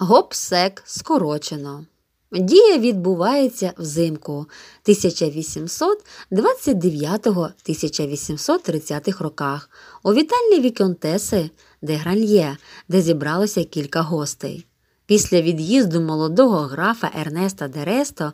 Гопсек скорочено. Дія відбувається взимку 1829-1830 роках у вітальні Віконтеси де Гран'є, де зібралося кілька гостей. Після від'їзду молодого графа Ернеста Дересто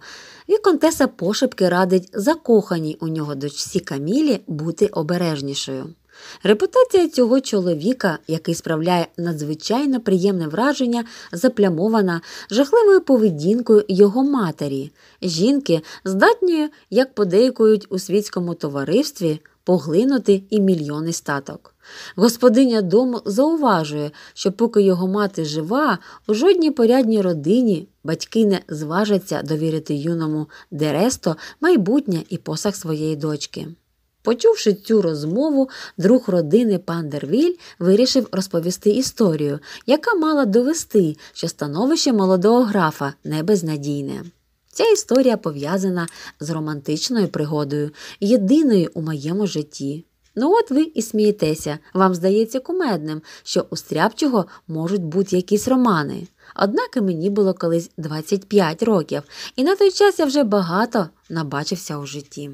Віконтеса пошепки радить закоханій у нього дочці Камілі бути обережнішою. Репутація цього чоловіка, який справляє надзвичайно приємне враження, заплямована жахливою поведінкою його матері, жінки, здатні, як подейкують у світському товаристві, поглинути і мільйони статок. Господиня дому зауважує, що поки його мати жива, у жодній порядній родині батьки не зважаться довірити юному Дересто майбутнє і посаг своєї дочки. Почувши цю розмову, друг родини пан Дервіль вирішив розповісти історію, яка мала довести, що становище молодого графа не безнадійне. Ця історія пов'язана з романтичною пригодою, єдиною у моєму житті. Ну от ви і смієтеся, вам здається кумедним, що у Стряпчого можуть бути якісь романи. Однак і мені було колись 25 років, і на той час я вже багато набачився у житті.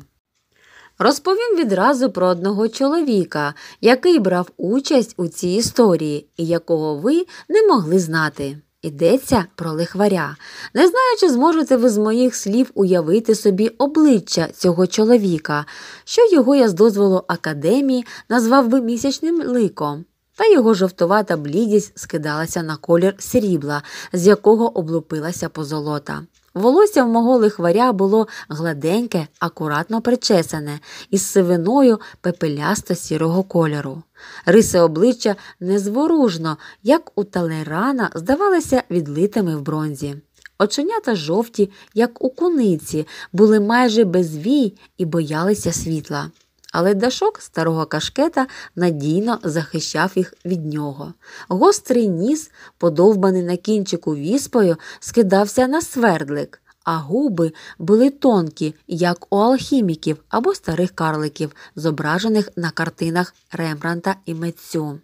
Розповім відразу про одного чоловіка, який брав участь у цій історії і якого ви не могли знати. Йдеться про лихваря. Не знаю, чи зможете ви з моїх слів уявити собі обличчя цього чоловіка, що його я з дозволу академії назвав би місячним ликом, та його жовтувата блідість скидалася на колір срібла, з якого облупилася позолота. Волосся в мого лихваря було гладеньке, акуратно причесане, із сивиною пепелясто сірого кольору. Риси обличчя незворужно, як у талерана, здавалися відлитими в бронзі. Оченята жовті, як у куниці, були майже без вій і боялися світла але дашок старого кашкета надійно захищав їх від нього. Гострий ніс, подовбаний на кінчику віспою, скидався на свердлик. А губи були тонкі, як у алхіміків або старих карликів, зображених на картинах Рембранта і Мецю.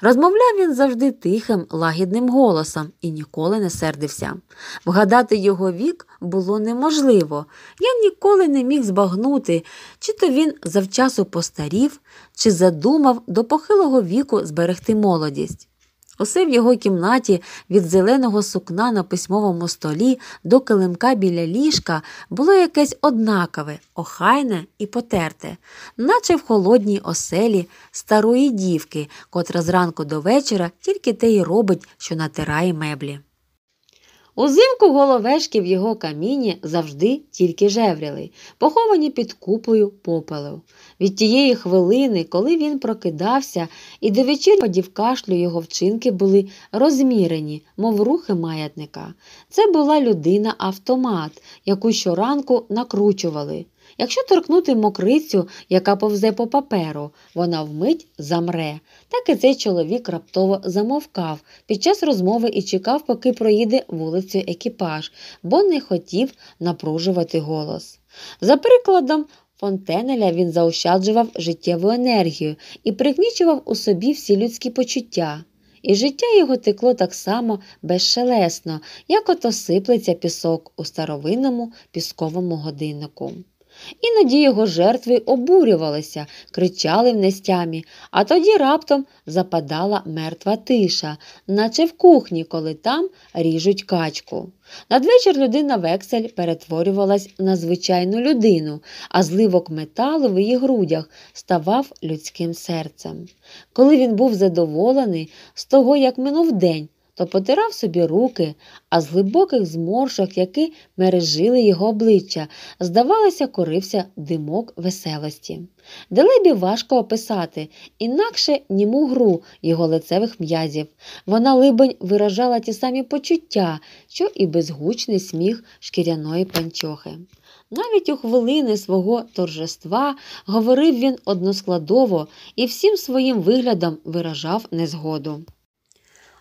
Розмовляв він завжди тихим, лагідним голосом і ніколи не сердився. Вгадати його вік було неможливо. Я ніколи не міг збагнути, чи то він завчасу постарів, чи задумав до похилого віку зберегти молодість. Усе в його кімнаті від зеленого сукна на письмовому столі до килимка біля ліжка було якесь однакове, охайне і потерте, наче в холодній оселі старої дівки, котра зранку до вечора тільки те й робить, що натирає меблі. Узимку головешки в його каміні завжди тільки жевріли, поховані під купою попелу. Від тієї хвилини, коли він прокидався, і до вечірніх кашлю його вчинки були розмірені, мов рухи маятника. Це була людина автомат, яку щоранку накручували. Якщо торкнути мокрицю, яка повзе по паперу, вона вмить замре. Так і цей чоловік раптово замовкав під час розмови і чекав, поки проїде вулицю екіпаж, бо не хотів напружувати голос. За прикладом, Фонтенеля він заощаджував життєву енергію і пригнічував у собі всі людські почуття. І життя його текло так само безшелесно, як ото сиплеться пісок у старовинному пісковому годиннику. Іноді його жертви обурювалися, кричали в нестямі, а тоді раптом западала мертва тиша, наче в кухні, коли там ріжуть качку. Надвечір людина вексель перетворювалась на звичайну людину, а зливок металу в її грудях ставав людським серцем. Коли він був задоволений, з того, як минув день, то потирав собі руки, а з глибоких зморшок, які мережили його обличчя, здавалося, корився димок веселості. Делебі важко описати, інакше німу гру його лицевих м'язів. Вона, либонь, виражала ті самі почуття, що і безгучний сміх шкіряної панчохи. Навіть у хвилини свого торжества говорив він односкладово і всім своїм виглядом виражав незгоду.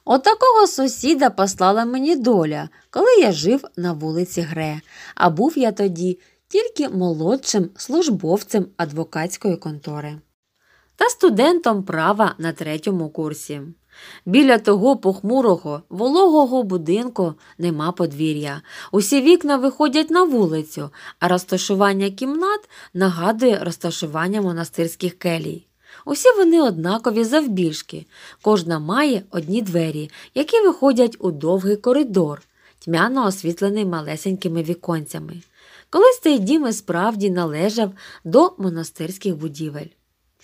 Отакого От сусіда послала мені доля, коли я жив на вулиці Гре, а був я тоді тільки молодшим службовцем адвокатської контори та студентом права на третьому курсі. Біля того похмурого, вологого будинку нема подвір'я. Усі вікна виходять на вулицю, а розташування кімнат нагадує розташування монастирських келій. Усі вони однакові завбільшки, кожна має одні двері, які виходять у довгий коридор, тьмяно освітлений малесенькими віконцями. Колись цей дім і справді належав до монастирських будівель.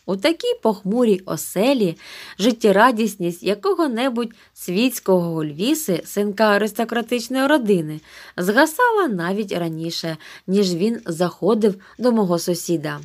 У такій похмурій оселі життєрадісність якого-небудь світського Львіси, синка аристократичної родини, згасала навіть раніше, ніж він заходив до мого сусіда.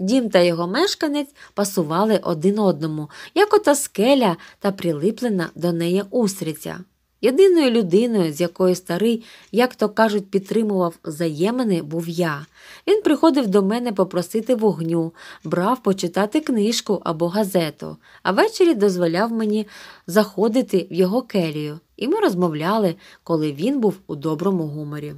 Дім та його мешканець пасували один одному, як ота скеля та прилиплена до неї устриця. Єдиною людиною, з якою старий, як то кажуть, підтримував взаємини, був я. Він приходив до мене попросити вогню, брав почитати книжку або газету, а ввечері дозволяв мені заходити в його келію, і ми розмовляли, коли він був у доброму гуморі.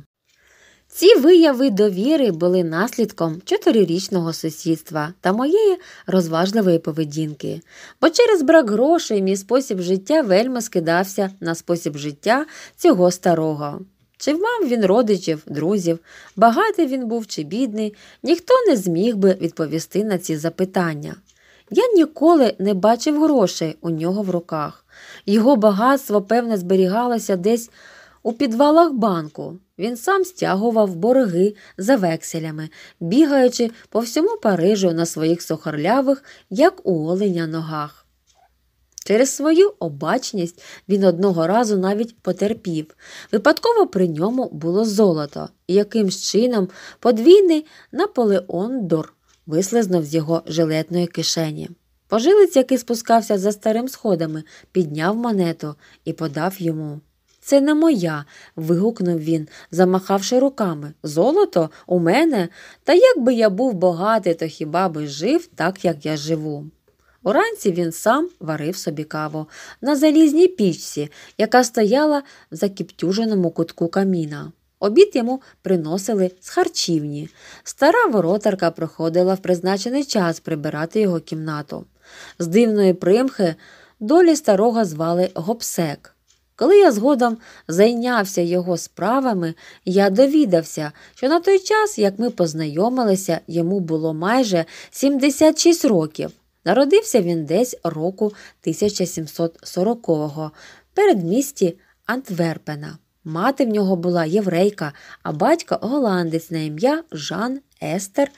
Ці вияви довіри були наслідком чотирирічного сусідства та моєї розважливої поведінки, бо через брак грошей мій спосіб життя вельми скидався на спосіб життя цього старого. Чи мав він родичів, друзів, багатий він був чи бідний, ніхто не зміг би відповісти на ці запитання. Я ніколи не бачив грошей у нього в руках. Його багатство, певне, зберігалося десь. У підвалах банку він сам стягував борги за векселями, бігаючи по всьому Парижу на своїх сухарлявих, як у оленя ногах. Через свою обачність він одного разу навіть потерпів. Випадково при ньому було золото, і якимсь чином подвійний Наполеон Дор вислизнув з його жилетної кишені. Пожилець, який спускався за старим сходами, підняв монету і подав йому. Це не моя. вигукнув він, замахавши руками. Золото у мене. Та якби я був богатий, то хіба би жив так, як я живу. Уранці він сам варив собі каву на залізній пічці, яка стояла в закіптюженому кутку каміна. Обід йому приносили з харчівні. Стара воротарка проходила в призначений час прибирати його кімнату. З дивної примхи долі старого звали гопсек. Коли я згодом зайнявся його справами, я довідався, що на той час, як ми познайомилися, йому було майже 76 років. Народився він десь року 1740-го, передмісті Антверпена. Мати в нього була єврейка, а батько голландець на ім'я Жан Естер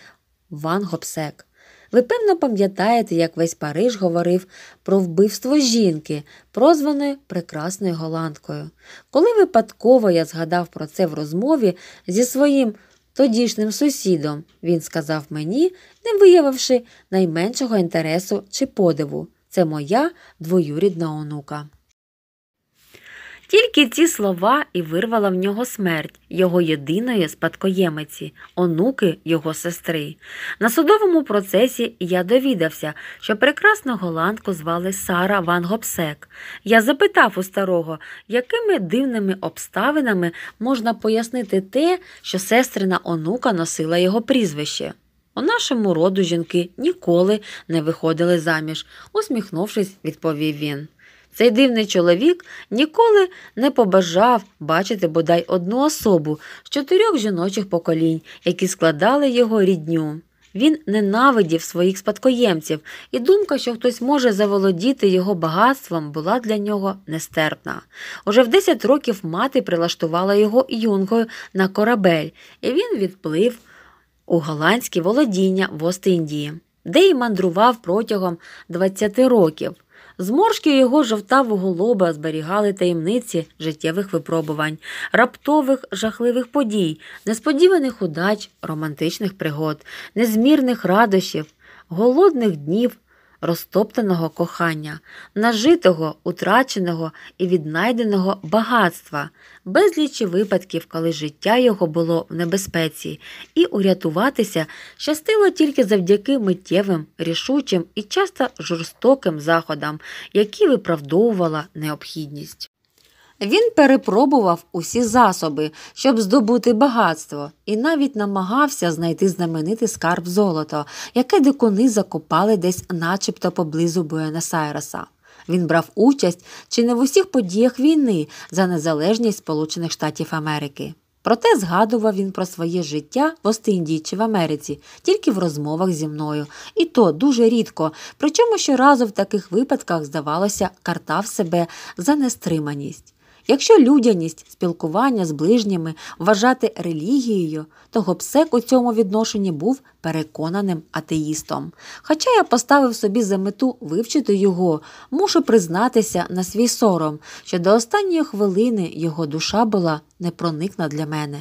Ван Гопсек. Ви певно пам'ятаєте, як весь Париж говорив про вбивство жінки, прозваної прекрасною голландкою. Коли випадково я згадав про це в розмові зі своїм тодішнім сусідом, він сказав мені, не виявивши найменшого інтересу чи подиву. Це моя двоюрідна онука. Тільки ці слова і вирвала в нього смерть його єдиної спадкоємиці, онуки його сестри. На судовому процесі я довідався, що прекрасну голландку звали Сара Ван Гобсек. Я запитав у старого, якими дивними обставинами можна пояснити те, що сестрина онука носила його прізвище. У нашому роду жінки ніколи не виходили заміж, усміхнувшись, відповів він. Цей дивний чоловік ніколи не побажав бачити бодай одну особу з чотирьох жіночих поколінь, які складали його рідню. Він ненавидів своїх спадкоємців, і думка, що хтось може заволодіти його багатством, була для нього нестерпна. Уже в 10 років мати прилаштувала його юнгою на корабель, і він відплив у голландські володіння в Ост-Індії, де й мандрував протягом 20 років. Зморшки його жовтавого лоба зберігали таємниці життєвих випробувань, раптових жахливих подій, несподіваних удач, романтичних пригод, незмірних радощів, голодних днів, розтоптаного кохання, нажитого, утраченого і віднайденого багатства, безлічі випадків, коли життя його було в небезпеці, і урятуватися щастило тільки завдяки миттєвим, рішучим і часто жорстоким заходам, які виправдовувала необхідність. Він перепробував усі засоби, щоб здобути багатство, і навіть намагався знайти знаменитий скарб золото, яке дикуни закопали десь, начебто поблизу Буенос-Айреса. Він брав участь чи не в усіх подіях війни за незалежність Сполучених Штатів Америки. Проте згадував він про своє життя в Остиндії чи в Америці, тільки в розмовах зі мною, і то дуже рідко. Причому щоразу в таких випадках, здавалося, картав себе за нестриманість. Якщо людяність спілкування з ближніми вважати релігією, то Гобсек у цьому відношенні був переконаним атеїстом. Хоча я поставив собі за мету вивчити його, мушу признатися на свій сором, що до останньої хвилини його душа була непроникна для мене.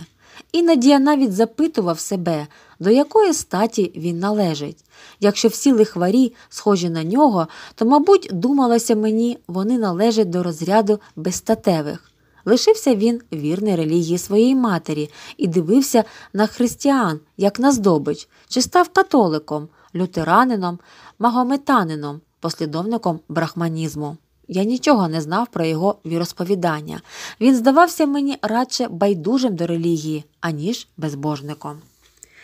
Іноді я навіть запитував себе, до якої статі він належить. Якщо всі лихварі схожі на нього, то, мабуть, думалося мені, вони належать до розряду безстатевих. Лишився він вірний релігії своєї матері і дивився на християн, як на здобич, чи став католиком, лютеранином, магометанином, послідовником брахманізму. Я нічого не знав про його віросповідання. Він здавався мені радше байдужим до релігії, аніж безбожником.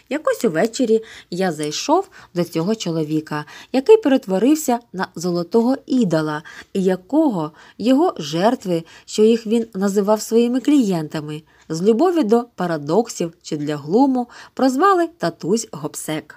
Якось увечері я зайшов до цього чоловіка, який перетворився на золотого ідола, і якого його жертви, що їх він називав своїми клієнтами, з любові до парадоксів чи для глуму прозвали татусь Гопсек.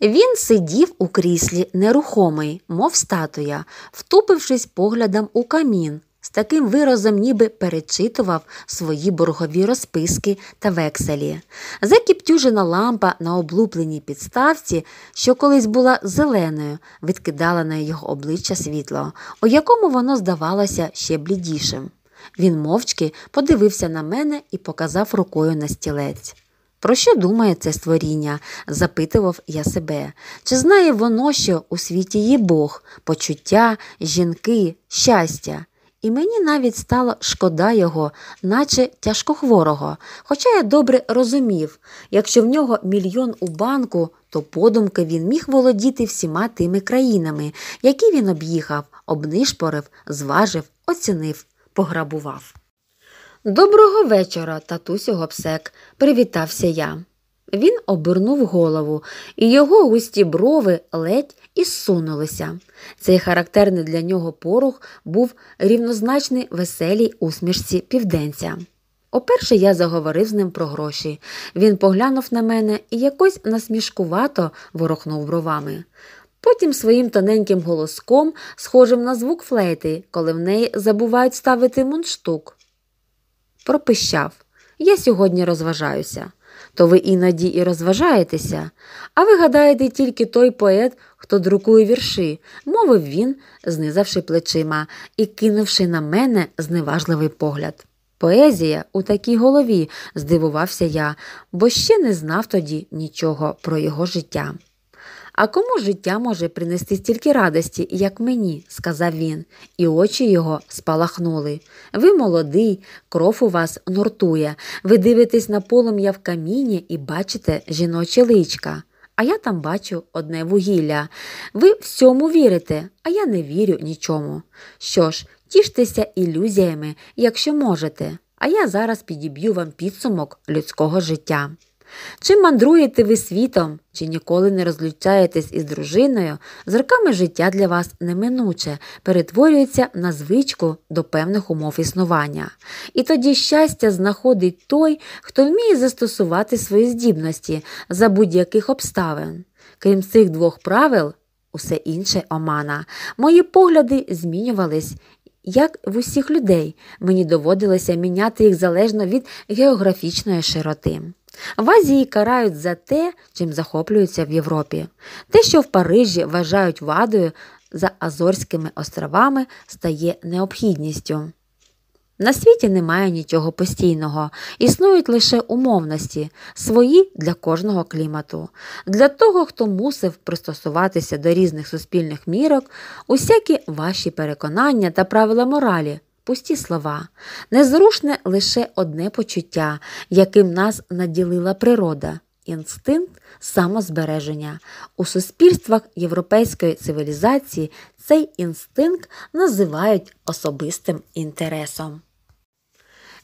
Він сидів у кріслі нерухомий, мов статуя, втупившись поглядом у камін, з таким виразом ніби перечитував свої боргові розписки та векселі. Закіптюжена лампа на облупленій підставці, що колись була зеленою, відкидала на його обличчя світло, у якому воно здавалося ще блідішим. Він мовчки подивився на мене і показав рукою на стілець. Про що думає це створіння? запитував я себе. Чи знає воно, що у світі є Бог, почуття, жінки, щастя? І мені навіть стало шкода його, наче тяжкохворого. Хоча я добре розумів, якщо в нього мільйон у банку, то подумки він міг володіти всіма тими країнами, які він об'їхав, обнишпорив, зважив, оцінив, пограбував. Доброго вечора, татусю гопсек, привітався я. Він обернув голову, і його густі брови ледь і сунулися. Цей характерний для нього порох був рівнозначний веселій усмішці південця. Оперше я заговорив з ним про гроші. Він поглянув на мене і якось насмішкувато ворохнув бровами. Потім своїм тоненьким голоском, схожим на звук флейти, коли в неї забувають ставити мундштук пропищав Я сьогодні розважаюся. То ви іноді і розважаєтеся, а ви гадаєте тільки той поет, хто друкує вірші, мовив він, знизавши плечима і кинувши на мене зневажливий погляд. Поезія у такій голові, здивувався я, бо ще не знав тоді нічого про його життя. А кому життя може принести стільки радості, як мені, сказав він, і очі його спалахнули. Ви молодий, кров у вас нуртує. Ви дивитесь на полум'я в каміні і бачите жіноче личка. А я там бачу одне вугілля. Ви всьому вірите, а я не вірю нічому. Що ж, тіштеся ілюзіями, якщо можете. А я зараз підіб'ю вам підсумок людського життя. Чи мандруєте ви світом, чи ніколи не розлучаєтесь із дружиною, з роками життя для вас неминуче перетворюється на звичку до певних умов існування. І тоді щастя знаходить той, хто вміє застосувати свої здібності за будь-яких обставин. Крім цих двох правил, усе інше омана. Мої погляди змінювались. Як в усіх людей мені доводилося міняти їх залежно від географічної широти. В Азії карають за те, чим захоплюються в Європі. Те, що в Парижі вважають вадою за Азорськими островами, стає необхідністю. На світі немає нічого постійного, існують лише умовності, свої для кожного клімату. Для того, хто мусив пристосуватися до різних суспільних мірок, усякі ваші переконання та правила моралі пусті слова, незрушне лише одне почуття, яким нас наділила природа. Інстинкт самозбереження. У суспільствах європейської цивілізації цей інстинкт називають особистим інтересом.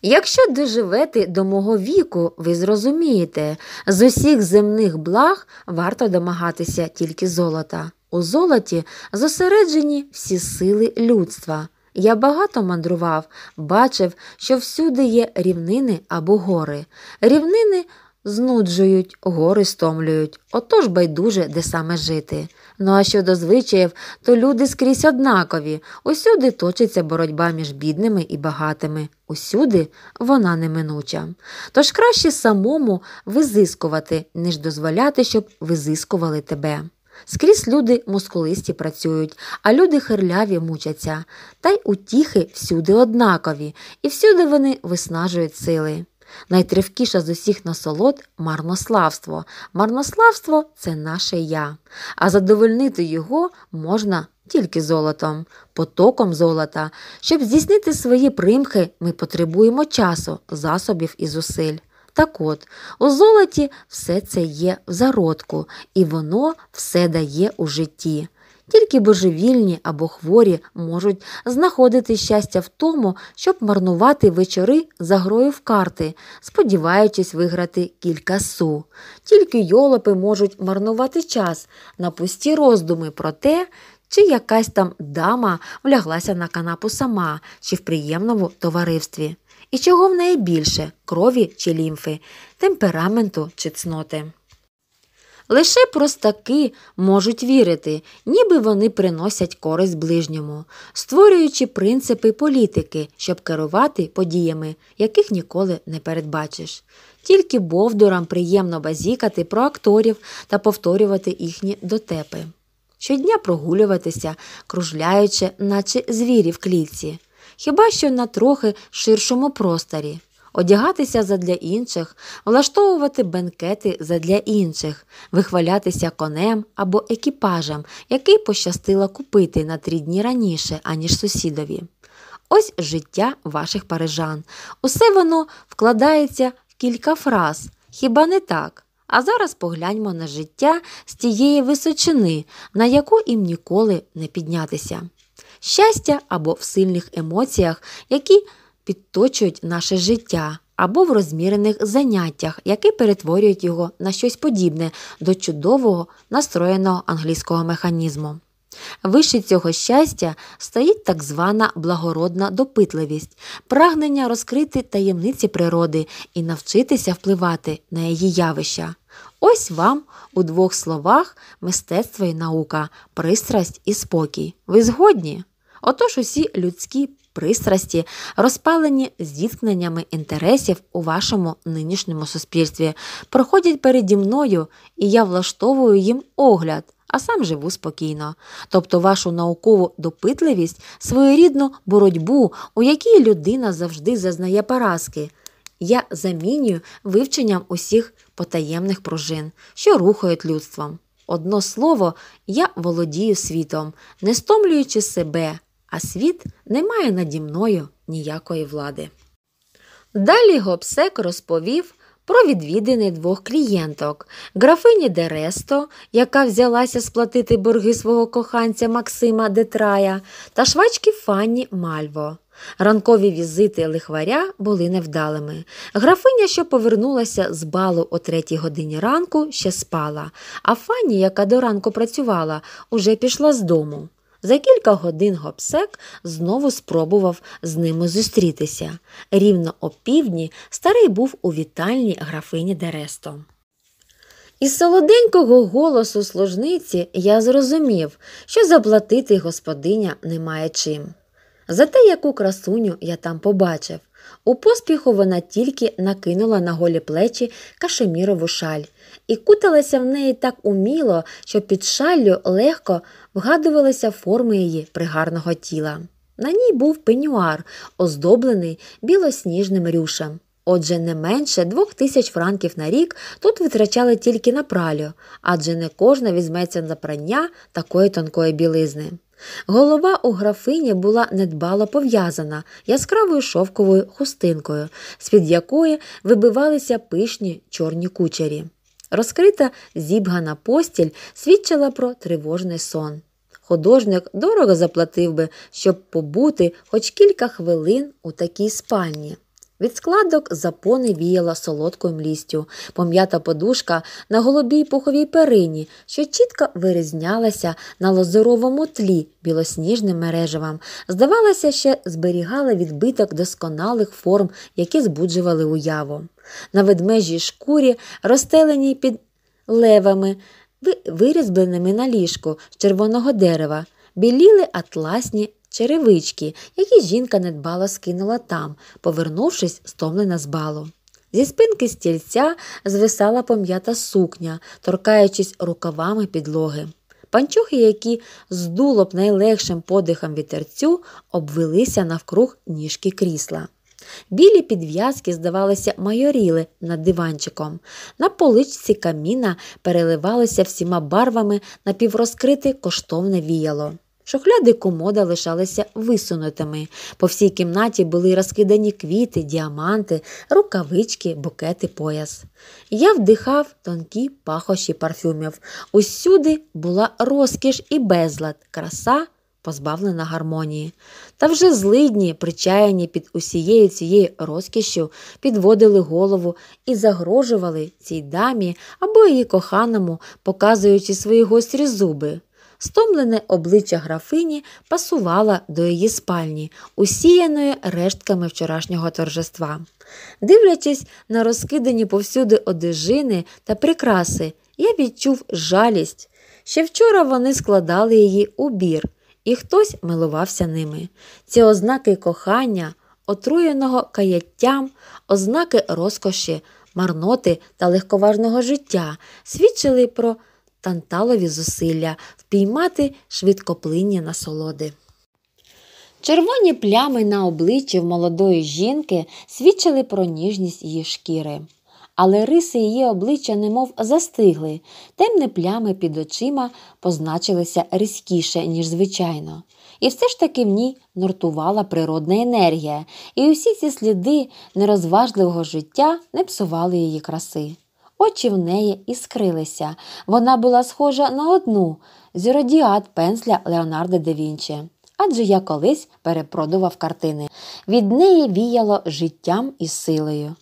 Якщо доживете до мого віку, ви зрозумієте, з усіх земних благ варто домагатися тільки золота. У золоті зосереджені всі сили людства. Я багато мандрував, бачив, що всюди є рівнини або гори. Рівнини знуджують, гори стомлюють, отож байдуже, де саме жити. Ну а щодо звичаїв, то люди скрізь однакові. Усюди точиться боротьба між бідними і багатими, усюди вона неминуча. Тож краще самому визискувати, ніж дозволяти, щоб визискували тебе. Скрізь люди мускулисті працюють, а люди хирляві мучаться, та й утіхи всюди однакові, і всюди вони виснажують сили. Найтривкіша з усіх насолод марнославство. Марнославство це наше я, а задовольнити його можна тільки золотом, потоком золота. Щоб здійснити свої примхи, ми потребуємо часу, засобів і зусиль. Так от, у золоті все це є в зародку, і воно все дає у житті. Тільки божевільні або хворі можуть знаходити щастя в тому, щоб марнувати вечори за грою в карти, сподіваючись виграти кілька су. Тільки йолопи можуть марнувати час на пусті роздуми про те, чи якась там дама вляглася на канапу сама, чи в приємному товаристві і чого в неї більше крові чи лімфи, темпераменту чи цноти. Лише простаки можуть вірити, ніби вони приносять користь ближньому, створюючи принципи політики, щоб керувати подіями, яких ніколи не передбачиш. Тільки бовдурам приємно базікати про акторів та повторювати їхні дотепи. Щодня прогулюватися, кружляючи, наче звірі в клітці хіба що на трохи ширшому просторі, одягатися задля інших, влаштовувати бенкети задля інших, вихвалятися конем або екіпажем, який пощастило купити на три дні раніше, аніж сусідові. Ось життя ваших парижан. Усе воно вкладається в кілька фраз, хіба не так? А зараз погляньмо на життя з тієї височини, на яку їм ніколи не піднятися щастя або в сильних емоціях, які підточують наше життя, або в розмірених заняттях, які перетворюють його на щось подібне до чудового настроєного англійського механізму. Вище цього щастя стоїть так звана благородна допитливість, прагнення розкрити таємниці природи і навчитися впливати на її явища. Ось вам у двох словах мистецтво і наука, пристрасть і спокій. Ви згодні? Отож, усі людські пристрасті розпалені зіткненнями інтересів у вашому нинішньому суспільстві, проходять переді мною, і я влаштовую їм огляд. А сам живу спокійно, тобто вашу наукову допитливість, своєрідну боротьбу, у якій людина завжди зазнає поразки. Я замінюю вивченням усіх потаємних пружин, що рухають людством. Одно слово, я володію світом, не стомлюючи себе, а світ не має наді мною ніякої влади. Далі Гобсек розповів про відвідини двох клієнток графині Дересто, яка взялася сплатити борги свого коханця Максима Детрая, та швачки Фанні Мальво. Ранкові візити лихваря були невдалими. Графиня, що повернулася з балу о третій годині ранку, ще спала, а Фанні, яка до ранку працювала, уже пішла з дому. За кілька годин гопсек знову спробував з ними зустрітися. Рівно о півдні старий був у вітальні графині Дересто. Із солоденького голосу служниці я зрозумів, що заплатити господиня немає чим. За те, яку красуню я там побачив. У поспіху вона тільки накинула на голі плечі кашемірову шаль і куталася в неї так уміло, що під шаллю легко вгадувалися форми її пригарного тіла. На ній був пенюар, оздоблений білосніжним рюшем. Отже, не менше двох тисяч франків на рік тут витрачали тільки на пралю, адже не кожна візьметься на прання такої тонкої білизни. Голова у графині була недбало пов'язана яскравою шовковою хустинкою, з-під якої вибивалися пишні чорні кучері. Розкрита зібгана постіль свідчила про тривожний сон. Художник дорого заплатив би, щоб побути хоч кілька хвилин у такій спальні. Від складок запони віяла солодкою млістю, пом'ята подушка на голубій пуховій перині, що чітко вирізнялася на лозоровому тлі білосніжним мережевам, здавалося, ще зберігала відбиток досконалих форм, які збуджували уяву. На ведмежій шкурі, розстеленій під левами, вирізбленими на ліжку з червоного дерева, біліли атласні черевички, які жінка недбало скинула там, повернувшись, стомлена з балу. Зі спинки стільця звисала пом'ята сукня, торкаючись рукавами підлоги. панчухи, які здуло б найлегшим подихом вітерцю, обвелися навкруг ніжки крісла. Білі підв'язки, здавалося, майоріли над диванчиком. На поличці каміна переливалося всіма барвами напіврозкрите коштовне віяло. Шухляди комода лишалися висунутими. По всій кімнаті були розкидані квіти, діаманти, рукавички, букети, пояс. Я вдихав тонкі пахощі парфюмів. Усюди була розкіш і безлад, краса позбавлена гармонії. Та вже злидні, причаяні під усією цією розкішю, підводили голову і загрожували цій дамі або її коханому, показуючи свої гострі зуби. Стомлене обличчя графині пасувало до її спальні, усіяної рештками вчорашнього торжества. Дивлячись на розкидані повсюди одежини та прикраси, я відчув жалість. Ще вчора вони складали її у бір, і хтось милувався ними. Ці ознаки кохання, отруєного каяттям, ознаки розкоші, марноти та легковажного життя свідчили про танталові зусилля впіймати швидкоплинні насолоди. Червоні плями на обличчі в молодої жінки свідчили про ніжність її шкіри. Але риси її обличчя немов застигли, темні плями під очима позначилися різкіше, ніж звичайно. І все ж таки в ній нортувала природна енергія, і усі ці сліди нерозважливого життя не псували її краси очі в неї іскрилися. Вона була схожа на одну зіродіат пенсля Леонардо да Вінчі. Адже я колись перепродував картини. Від неї віяло життям і силою.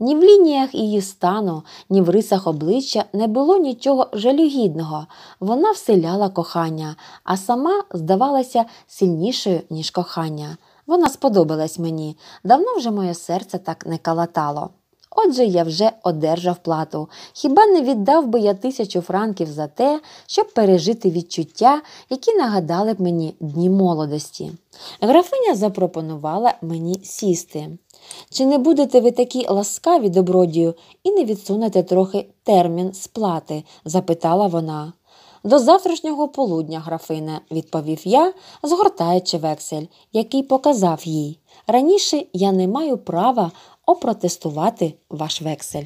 Ні в лініях її стану, ні в рисах обличчя не було нічого жалюгідного. Вона вселяла кохання, а сама здавалася сильнішою, ніж кохання. Вона сподобалась мені. Давно вже моє серце так не калатало. Отже, я вже одержав плату. Хіба не віддав би я тисячу франків за те, щоб пережити відчуття, які нагадали б мені дні молодості? Графиня запропонувала мені сісти. Чи не будете ви такі ласкаві добродію і не відсунете трохи термін сплати? запитала вона. До завтрашнього полудня, графине, відповів я, згортаючи вексель, який показав їй. Раніше я не маю права опротестувати ваш вексель.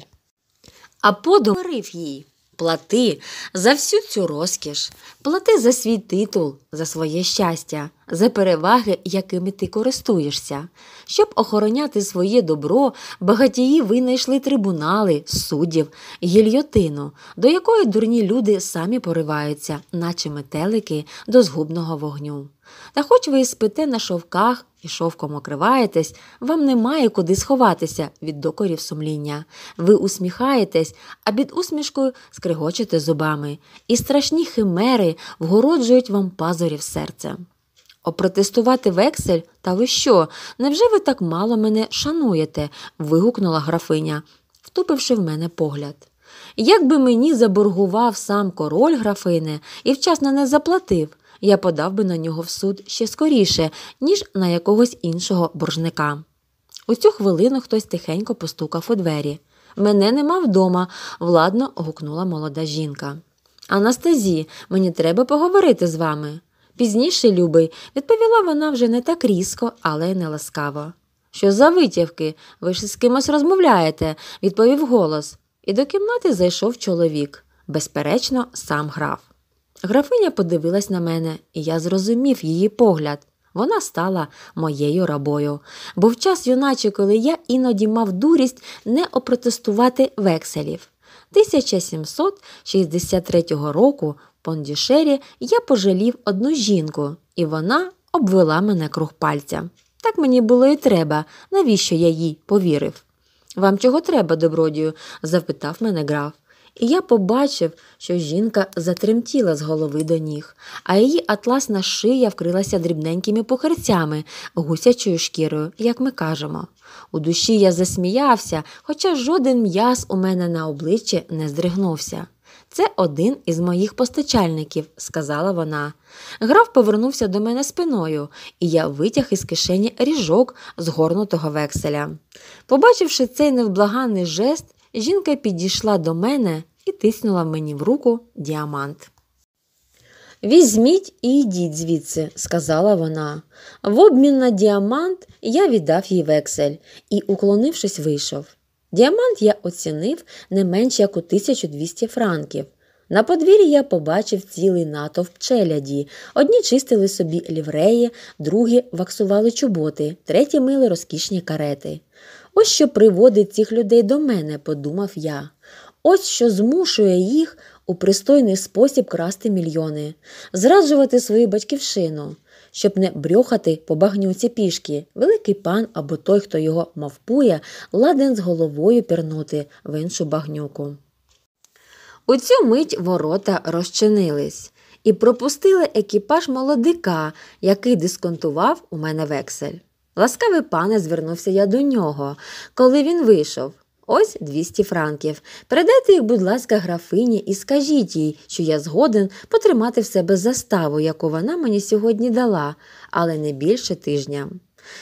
А подумав їй плати за всю цю розкіш, плати за свій титул, за своє щастя, за переваги, якими ти користуєшся. Щоб охороняти своє добро, багатії винайшли трибунали, суддів, гільйотину, до якої дурні люди самі пориваються, наче метелики до згубного вогню. Та хоч ви і спите на шовках і шовком окриваєтесь, вам немає куди сховатися від докорів сумління. Ви усміхаєтесь, а під усмішкою скригочете зубами, і страшні химери вгороджують вам пазурів серця. Опротестувати вексель, та ви що? Невже ви так мало мене шануєте? вигукнула графиня, втупивши в мене погляд. Як би мені заборгував сам король графине і вчасно не заплатив я подав би на нього в суд ще скоріше, ніж на якогось іншого боржника. У цю хвилину хтось тихенько постукав у двері. Мене нема вдома, владно гукнула молода жінка. Анастазі, мені треба поговорити з вами. Пізніше, любий, відповіла вона вже не так різко, але й не ласкаво. Що за витівки? Ви ж з кимось розмовляєте, відповів голос, і до кімнати зайшов чоловік. Безперечно, сам грав. Графиня подивилась на мене, і я зрозумів її погляд. Вона стала моєю рабою. Був час, юначе, коли я іноді мав дурість не опротестувати векселів. 1763 року в Пондішері я пожалів одну жінку, і вона обвела мене круг пальця. Так мені було і треба, навіщо я їй повірив. Вам чого треба, добродію? запитав мене граф і я побачив, що жінка затремтіла з голови до ніг, а її атласна шия вкрилася дрібненькими пухарцями, гусячою шкірою, як ми кажемо. У душі я засміявся, хоча жоден м'яз у мене на обличчі не здригнувся. Це один із моїх постачальників, сказала вона. Граф повернувся до мене спиною, і я витяг із кишені ріжок згорнутого векселя. Побачивши цей невблаганний жест, Жінка підійшла до мене і тиснула мені в руку діамант. Візьміть і йдіть звідси, сказала вона. В обмін на діамант я віддав їй вексель і, уклонившись, вийшов. Діамант я оцінив не менше як у 1200 франків. На подвір'ї я побачив цілий натовп челяді. Одні чистили собі лівреї, другі ваксували чоботи, треті мили розкішні карети. Ось що приводить цих людей до мене, подумав я. Ось що змушує їх у пристойний спосіб красти мільйони, зраджувати свою батьківщину, щоб не брьохати по багнюці пішки. Великий пан або той, хто його мавпує, ладен з головою пірнути в іншу багнюку. У цю мить ворота розчинились. І пропустили екіпаж молодика, який дисконтував у мене вексель. Ласкавий пане, звернувся я до нього, коли він вийшов. Ось 200 франків. Передайте їх, будь ласка, графині і скажіть їй, що я згоден потримати в себе заставу, яку вона мені сьогодні дала, але не більше тижня.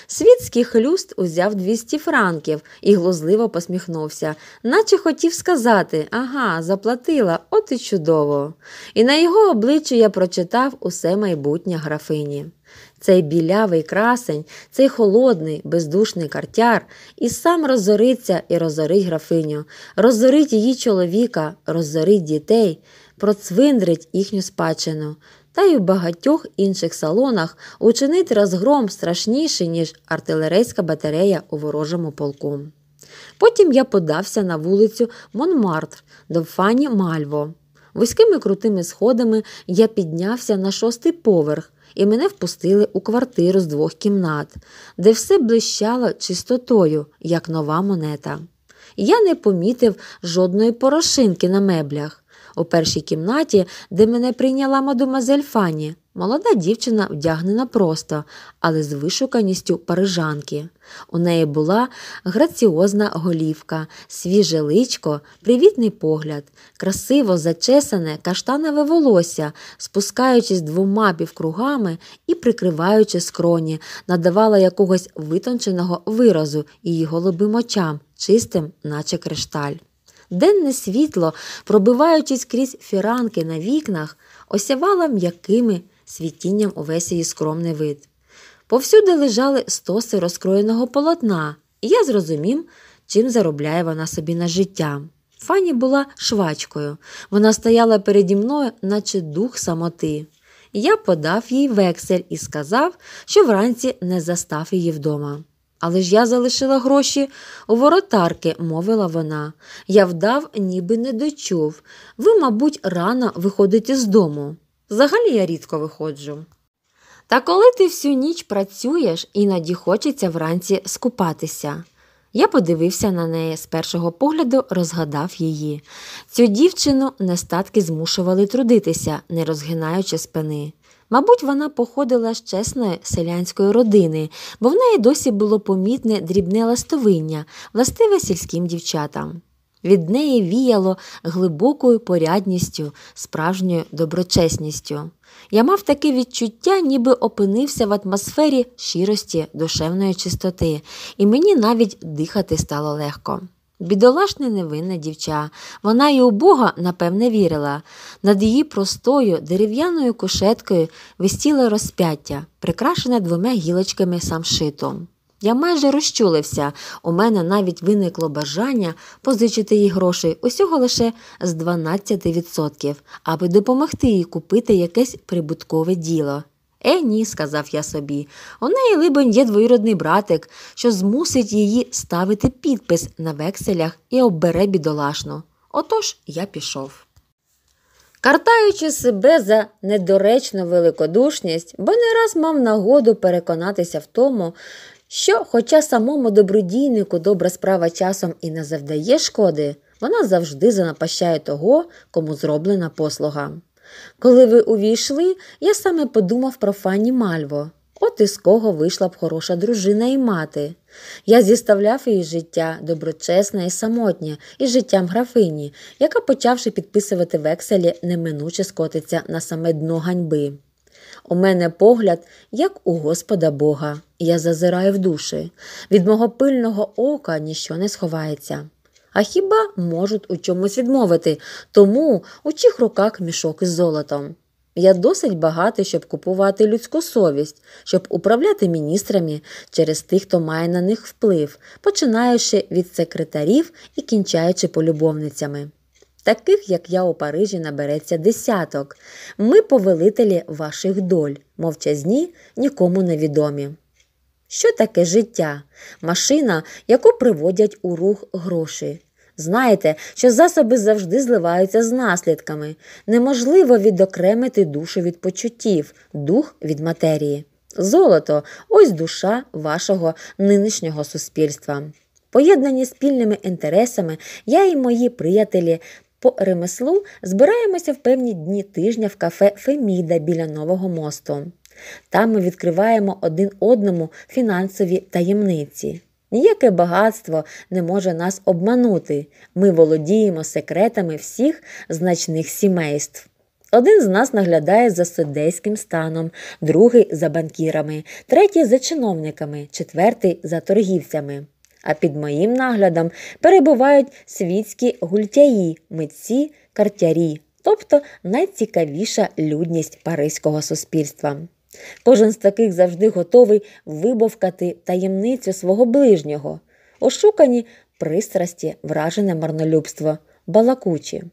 Світський хлюст узяв 200 франків і глузливо посміхнувся, наче хотів сказати Ага, заплатила, от і чудово. І на його обличчі я прочитав усе майбутнє графині. Цей білявий красень, цей холодний, бездушний картяр і сам розориться і розорить графиню, розорить її чоловіка, розорить дітей, процвиндрить їхню спадщину. Та й у багатьох інших салонах учинить розгром страшніший, ніж артилерійська батарея у ворожому полку. Потім я подався на вулицю Монмартр до Фані Мальво. Вузькими крутими сходами я піднявся на шостий поверх і мене впустили у квартиру з двох кімнат, де все блищало чистотою, як нова монета. Я не помітив жодної порошинки на меблях. У першій кімнаті, де мене прийняла мадемуазель Фані, Молода дівчина вдягнена просто, але з вишуканістю парижанки. У неї була граціозна голівка, свіже личко, привітний погляд, красиво зачесане каштанове волосся, спускаючись двома півкругами і прикриваючи скроні, надавала якогось витонченого виразу її голубим очам, чистим, наче кришталь. Денне світло, пробиваючись крізь фіранки на вікнах, осявала м'якими світінням увесь її скромний вид. Повсюди лежали стоси розкроєного полотна, і я зрозумів, чим заробляє вона собі на життя. Фані була швачкою, вона стояла переді мною, наче дух самоти. Я подав їй вексель і сказав, що вранці не застав її вдома. Але ж я залишила гроші у воротарки, мовила вона. Я вдав, ніби не дочув. Ви, мабуть, рано виходите з дому. Взагалі я рідко виходжу. Та коли ти всю ніч працюєш, іноді хочеться вранці скупатися. Я подивився на неї, з першого погляду розгадав її. Цю дівчину нестатки змушували трудитися, не розгинаючи спини. Мабуть, вона походила з чесної селянської родини, бо в неї досі було помітне дрібне ластовиння, властиве сільським дівчатам. Від неї віяло глибокою порядністю, справжньою доброчесністю. Я мав таке відчуття, ніби опинився в атмосфері щирості, душевної чистоти, і мені навіть дихати стало легко. Бідолашне невинна дівча, вона й у Бога, напевне, вірила. Над її простою дерев'яною кушеткою висіло розп'яття, прикрашене двома гілочками самшитом. Я майже розчулився, у мене навіть виникло бажання позичити їй грошей усього лише з 12%, аби допомогти їй купити якесь прибуткове діло. Е, ні, сказав я собі, у неї, либонь, є двоюродний братик, що змусить її ставити підпис на векселях і оббере бідолашну. Отож я пішов. Картаючи себе за недоречну великодушність, бо не раз мав нагоду переконатися в тому, що, хоча самому добродійнику добра справа часом і не завдає шкоди, вона завжди занапащає того, кому зроблена послуга. Коли ви увійшли, я саме подумав про фані Мальво. От із кого вийшла б хороша дружина і мати. Я зіставляв її життя доброчесне і самотнє, із життям графині, яка, почавши підписувати векселі, неминуче скотиться на саме дно ганьби. У мене погляд, як у Господа Бога, я зазираю в душі. Від мого пильного ока ніщо не сховається. А хіба можуть у чомусь відмовити, тому у чих руках мішок із золотом. Я досить багатий, щоб купувати людську совість, щоб управляти міністрами через тих, хто має на них вплив, починаючи від секретарів і кінчаючи полюбовницями. Таких, як я у Парижі, набереться десяток. Ми повелителі ваших доль, мовчазні, нікому не відомі. Що таке життя? Машина, яку приводять у рух гроші. Знаєте, що засоби завжди зливаються з наслідками. Неможливо відокремити душу від почуттів, дух від матерії. Золото ось душа вашого нинішнього суспільства. Поєднані спільними інтересами, я і мої приятелі по ремеслу збираємося в певні дні тижня в кафе Феміда біля нового мосту. Там ми відкриваємо один одному фінансові таємниці. Ніяке багатство не може нас обманути. Ми володіємо секретами всіх значних сімейств. Один з нас наглядає за судейським станом, другий за банкірами, третій за чиновниками, четвертий за торгівцями. А під моїм наглядом перебувають світські гультяї, митці, картярі, тобто найцікавіша людність паризького суспільства. Кожен з таких завжди готовий вибовкати таємницю свого ближнього, ошукані пристрасті, вражене марнолюбство, балакучі,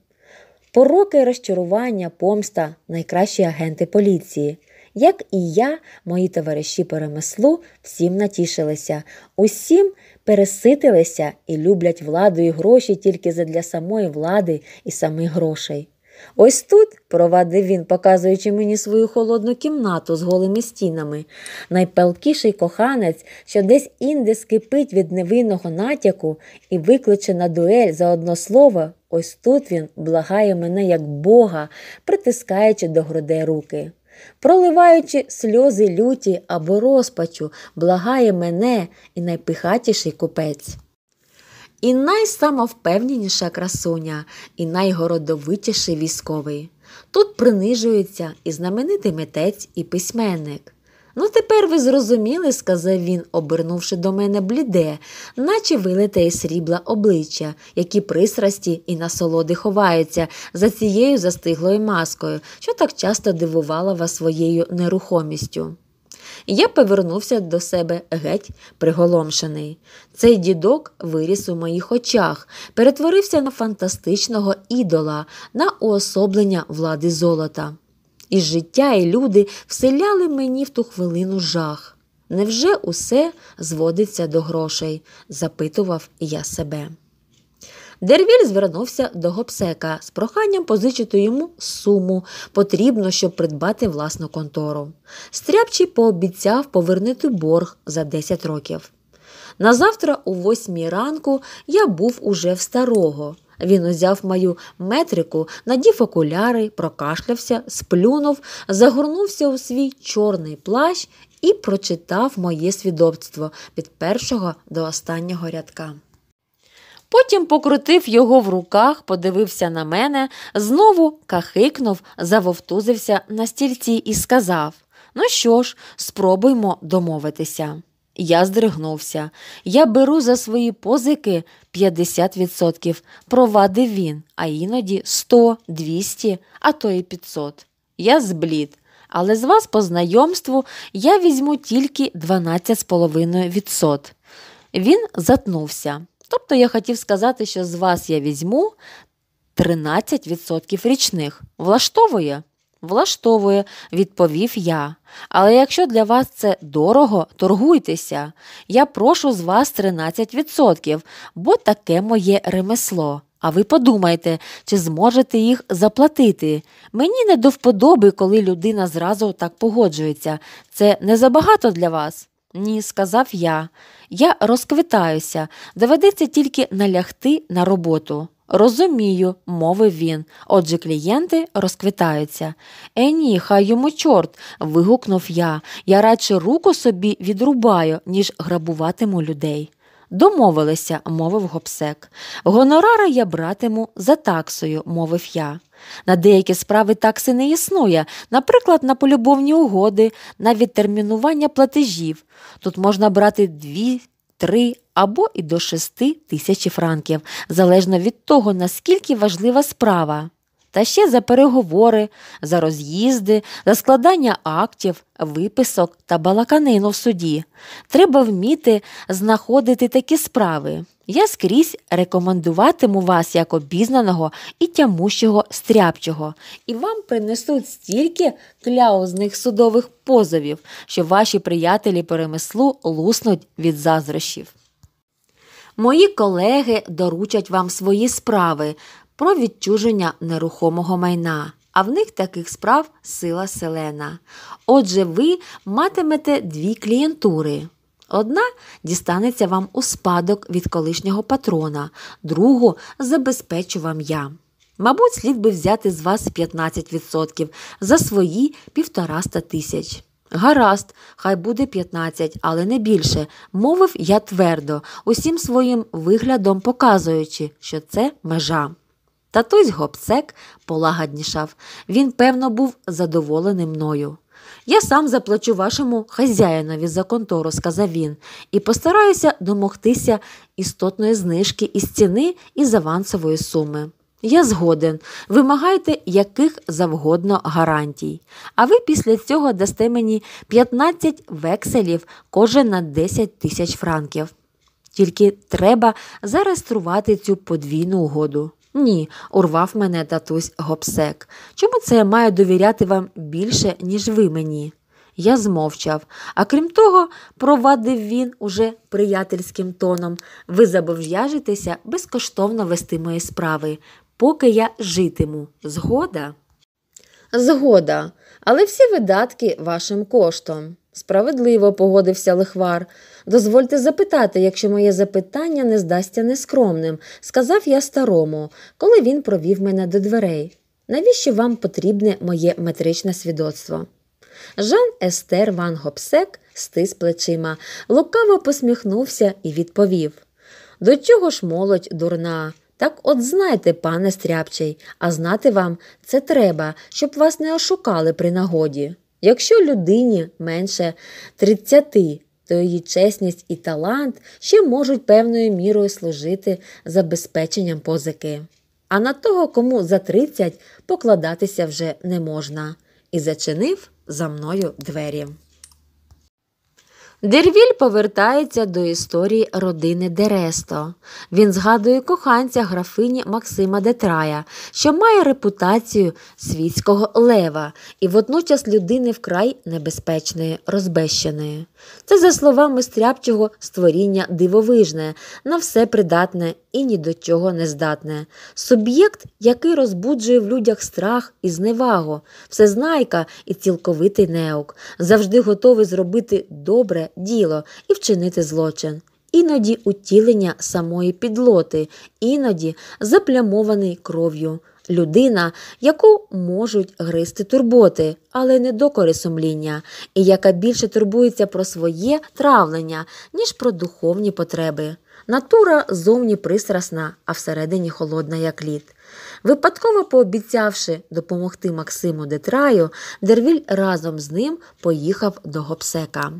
пороки розчарування, помста найкращі агенти поліції. Як і я, мої товариші по ремеслу, всім натішилися, усім переситилися і люблять владу і гроші тільки задля самої влади і самих грошей. Ось тут, провадив він, показуючи мені свою холодну кімнату з голими стінами, найпалкіший коханець, що десь інде скипить від невинного натяку і викличе на дуель за одно слово, ось тут він благає мене як Бога, притискаючи до грудей руки проливаючи сльози люті або розпачу, благає мене і найпихатіший купець. І найсамовпевненіша красуня, і найгородовитіший військовий. Тут принижується і знаменитий митець, і письменник. Ну, тепер ви зрозуміли, сказав він, обернувши до мене бліде, наче вилите із срібла обличчя, які пристрасті і насолоди ховаються за цією застиглою маскою, що так часто дивувала вас своєю нерухомістю. Я повернувся до себе геть приголомшений. Цей дідок виріс у моїх очах, перетворився на фантастичного ідола, на уособлення влади золота і життя, і люди вселяли мені в ту хвилину жах. Невже усе зводиться до грошей? запитував я себе. Дервіль звернувся до гопсека з проханням позичити йому суму, потрібно, щоб придбати власну контору. Стряпчий пообіцяв повернути борг за 10 років. На завтра, о восьмій ранку, я був уже в старого. Він узяв мою метрику, надів окуляри, прокашлявся, сплюнув, загорнувся у свій чорний плащ і прочитав моє свідоцтво від першого до останнього рядка. Потім покрутив його в руках, подивився на мене, знову кахикнув, завовтузився на стільці і сказав: Ну що ж, спробуймо домовитися. Я здригнувся. Я беру за свої позики 50%, провадив він, а іноді 100, 200, а то і 500. Я зблід. Але з вас по знайомству я візьму тільки 12,5%. Він затнувся. Тобто я хотів сказати, що з вас я візьму 13% річних. Влаштовує? Влаштовує, відповів я. Але якщо для вас це дорого, торгуйтеся. Я прошу з вас 13%, бо таке моє ремесло. А ви подумайте, чи зможете їх заплатити. Мені не до вподоби, коли людина зразу так погоджується. Це не забагато для вас? Ні, сказав я. Я розквитаюся, доведеться тільки налягти на роботу. Розумію, мовив він. Отже, клієнти розквітаються. Е, ні, хай йому чорт. вигукнув я. Я радше руку собі відрубаю, ніж грабуватиму людей. Домовилися, мовив гопсек. Гонорари я братиму за таксою, мовив я. На деякі справи такси не існує, наприклад, на полюбовні угоди, на відтермінування платежів. Тут можна брати дві 3 або і до 6 тисяч франків, залежно від того, наскільки важлива справа. Та ще за переговори, за роз'їзди, за складання актів, виписок та балаканину в суді. Треба вміти знаходити такі справи. Я скрізь рекомендуватиму вас як обізнаного і тямущого стряпчого, і вам принесуть стільки кляузних судових позовів, що ваші приятелі перемислу луснуть від заздрощів. Мої колеги доручать вам свої справи про відчуження нерухомого майна. А в них таких справ сила селена. Отже, ви матимете дві клієнтури. Одна дістанеться вам у спадок від колишнього патрона, другу забезпечу вам я. Мабуть, слід би взяти з вас 15% за свої півтораста тисяч. Гаразд, хай буде 15, але не більше, мовив я твердо, усім своїм виглядом показуючи, що це межа. Та тось гопсек полагоднішав. Він, певно, був задоволений мною. Я сам заплачу вашому хазяїнові за контору, сказав він, і постараюся домогтися істотної знижки із ціни і з авансової суми. Я згоден, вимагайте яких завгодно гарантій. А ви після цього дасте мені 15 векселів кожен на 10 тисяч франків. Тільки треба зареєструвати цю подвійну угоду. Ні, урвав мене татусь гопсек. Чому це я маю довіряти вам більше, ніж ви мені? Я змовчав, а крім того, провадив він уже приятельським тоном. Ви зобов'яжетеся безкоштовно вести мої справи, поки я житиму. Згода? Згода, але всі видатки вашим коштом. Справедливо погодився лихвар. Дозвольте запитати, якщо моє запитання не здасться нескромним, сказав я старому, коли він провів мене до дверей. Навіщо вам потрібне моє метричне свідоцтво? Жан Естер Ван Гопсек стис плечима, лукаво посміхнувся і відповів: До чого ж молодь дурна? Так от знайте, пане стряпчий, а знати вам це треба, щоб вас не ошукали при нагоді. Якщо людині менше 30, то її чесність і талант ще можуть певною мірою служити забезпеченням позики. А на того, кому за 30 покладатися вже не можна, і зачинив за мною двері. Дервіль повертається до історії родини Дересто. Він згадує коханця графині Максима Детрая, що має репутацію світського лева і водночас людини вкрай небезпечної, розбещеної. Це, за словами стряпчого, створіння дивовижне, на все придатне і ні до чого не здатне. Суб'єкт, який розбуджує в людях страх і зневагу, всезнайка і цілковитий неук, завжди готовий зробити добре діло і вчинити злочин, іноді утілення самої підлоти, іноді заплямований кров'ю. Людина, яку можуть гризти турботи, але не докори сумління, і яка більше турбується про своє травлення, ніж про духовні потреби. Натура зовні пристрасна, а всередині холодна, як лід. Випадково пообіцявши допомогти Максиму Детраю, Дервіль разом з ним поїхав до Гобсека.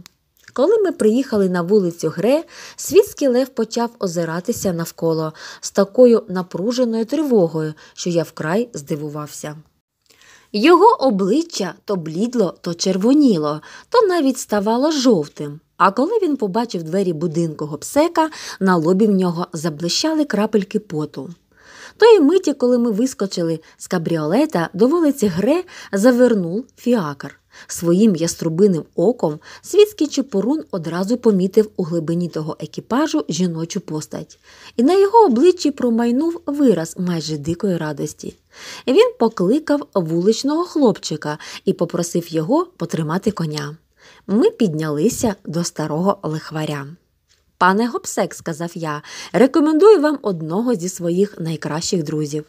Коли ми приїхали на вулицю Гре, світський лев почав озиратися навколо з такою напруженою тривогою, що я вкрай здивувався. Його обличчя то блідло, то червоніло, то навіть ставало жовтим. А коли він побачив двері будинку гопсека, на лобі в нього заблищали крапельки поту. Тої миті, коли ми вискочили з кабріолета, до вулиці Гре завернув фіакар. Своїм яструбиним оком світський чепурун одразу помітив у глибині того екіпажу жіночу постать, і на його обличчі промайнув вираз майже дикої радості. Він покликав вуличного хлопчика і попросив його потримати коня. Ми піднялися до старого лихваря. Пане гопсек, сказав я, рекомендую вам одного зі своїх найкращих друзів.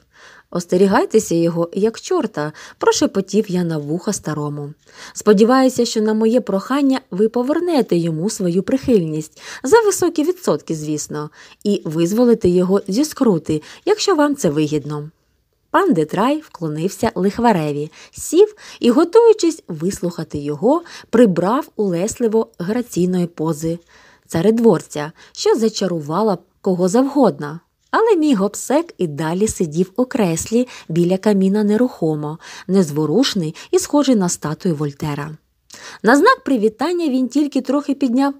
Остерігайтеся його, як чорта, прошепотів я на вуха старому. Сподіваюся, що на моє прохання ви повернете йому свою прихильність за високі відсотки, звісно, і визволите його зі скрути, якщо вам це вигідно. Пан Детрай вклонився лихвареві, сів і, готуючись вислухати його, прибрав улесливо граційної пози царедворця, що зачарувала кого завгодно. Але мій гопсек і далі сидів у креслі біля каміна нерухомо, незворушний і схожий на статую Вольтера. На знак привітання він тільки трохи підняв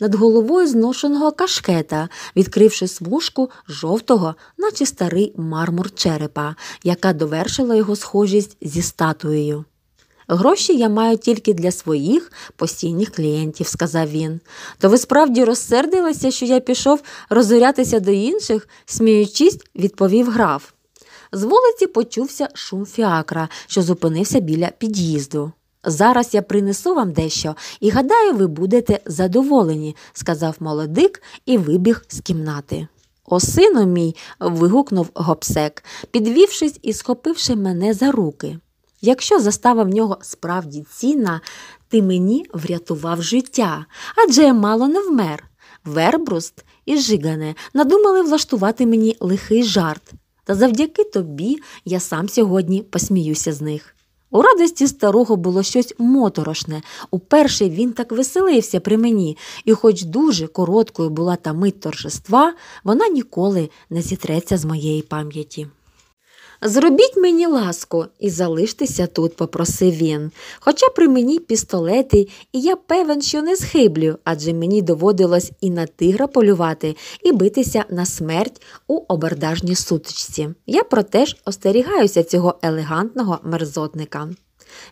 над головою зношеного кашкета, відкривши смужку жовтого, наче старий мармур черепа, яка довершила його схожість зі статуєю. Гроші я маю тільки для своїх постійних клієнтів, сказав він. То ви справді розсердилися, що я пішов розорятися до інших, сміючись, відповів граф. З вулиці почувся шум фіакра, що зупинився біля під'їзду. Зараз я принесу вам дещо і гадаю, ви будете задоволені, сказав молодик і вибіг з кімнати. «О, сину мій. вигукнув гопсек, підвівшись і схопивши мене за руки. Якщо застава в нього справді цінна, ти мені врятував життя, адже я мало не вмер. Вербруст і Жигане надумали влаштувати мені лихий жарт. Та завдяки тобі я сам сьогодні посміюся з них. У радості старого було щось моторошне. Уперше він так веселився при мені, і, хоч дуже короткою була та мить торжества, вона ніколи не зітреться з моєї пам'яті. Зробіть мені ласку і залиштеся тут, попросив він. Хоча при мені пістолети, і я певен, що не схиблю, адже мені доводилось і на тигра полювати, і битися на смерть у обердажній сутичці. Я проте ж остерігаюся цього елегантного мерзотника.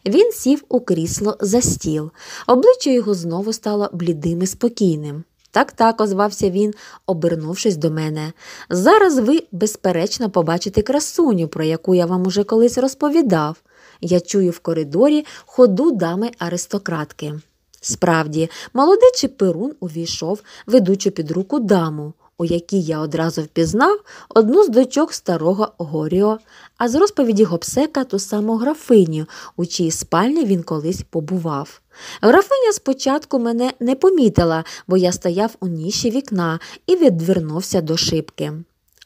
Він сів у крісло за стіл. Обличчя його знову стало блідим і спокійним. Так, так, озвався він, обернувшись до мене. Зараз ви, безперечно, побачите красуню, про яку я вам уже колись розповідав. Я чую в коридорі ходу дами аристократки. Справді, молодечий Перун увійшов, ведучи під руку даму, у якій я одразу впізнав одну з дочок старого Горіо а з розповіді гопсека ту саму графиню, у чій спальні він колись побував. Графиня спочатку мене не помітила, бо я стояв у ніші вікна і відвернувся до шибки.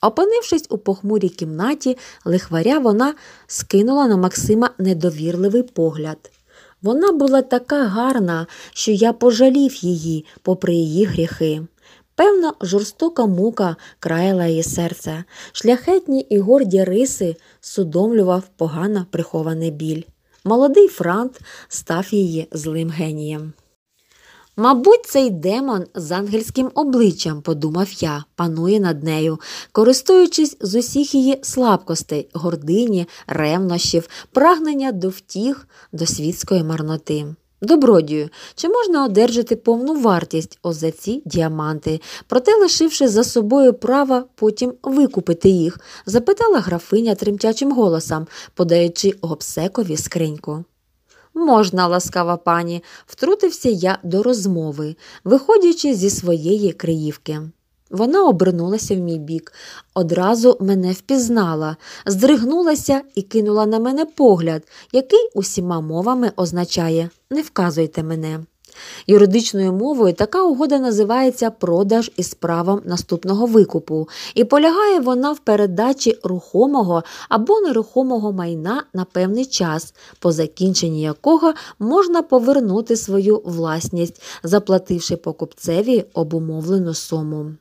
Опинившись у похмурій кімнаті, лихваря вона скинула на Максима недовірливий погляд. Вона була така гарна, що я пожалів її, попри її гріхи. Певна жорстока мука краяла її серце, шляхетні і горді риси судомлював погано прихований біль. Молодий франт став її злим генієм. Мабуть, цей демон з ангельським обличчям, подумав я, панує над нею, користуючись з усіх її слабкостей, гордині, ревнощів, прагнення до втіх, до світської марноти. Добродію, чи можна одержати повну вартість за ці діаманти, проте, лишивши за собою право потім викупити їх? запитала графиня тремтячим голосом, подаючи гобсекові скриньку. Можна, ласкава пані, втрутився я до розмови, виходячи зі своєї криївки. Вона обернулася в мій бік, одразу мене впізнала, здригнулася і кинула на мене погляд, який усіма мовами означає не вказуйте мене. Юридичною мовою така угода називається продаж із правом наступного викупу, і полягає вона в передачі рухомого або нерухомого майна на певний час, по закінченні якого можна повернути свою власність, заплативши покупцеві обумовлену суму.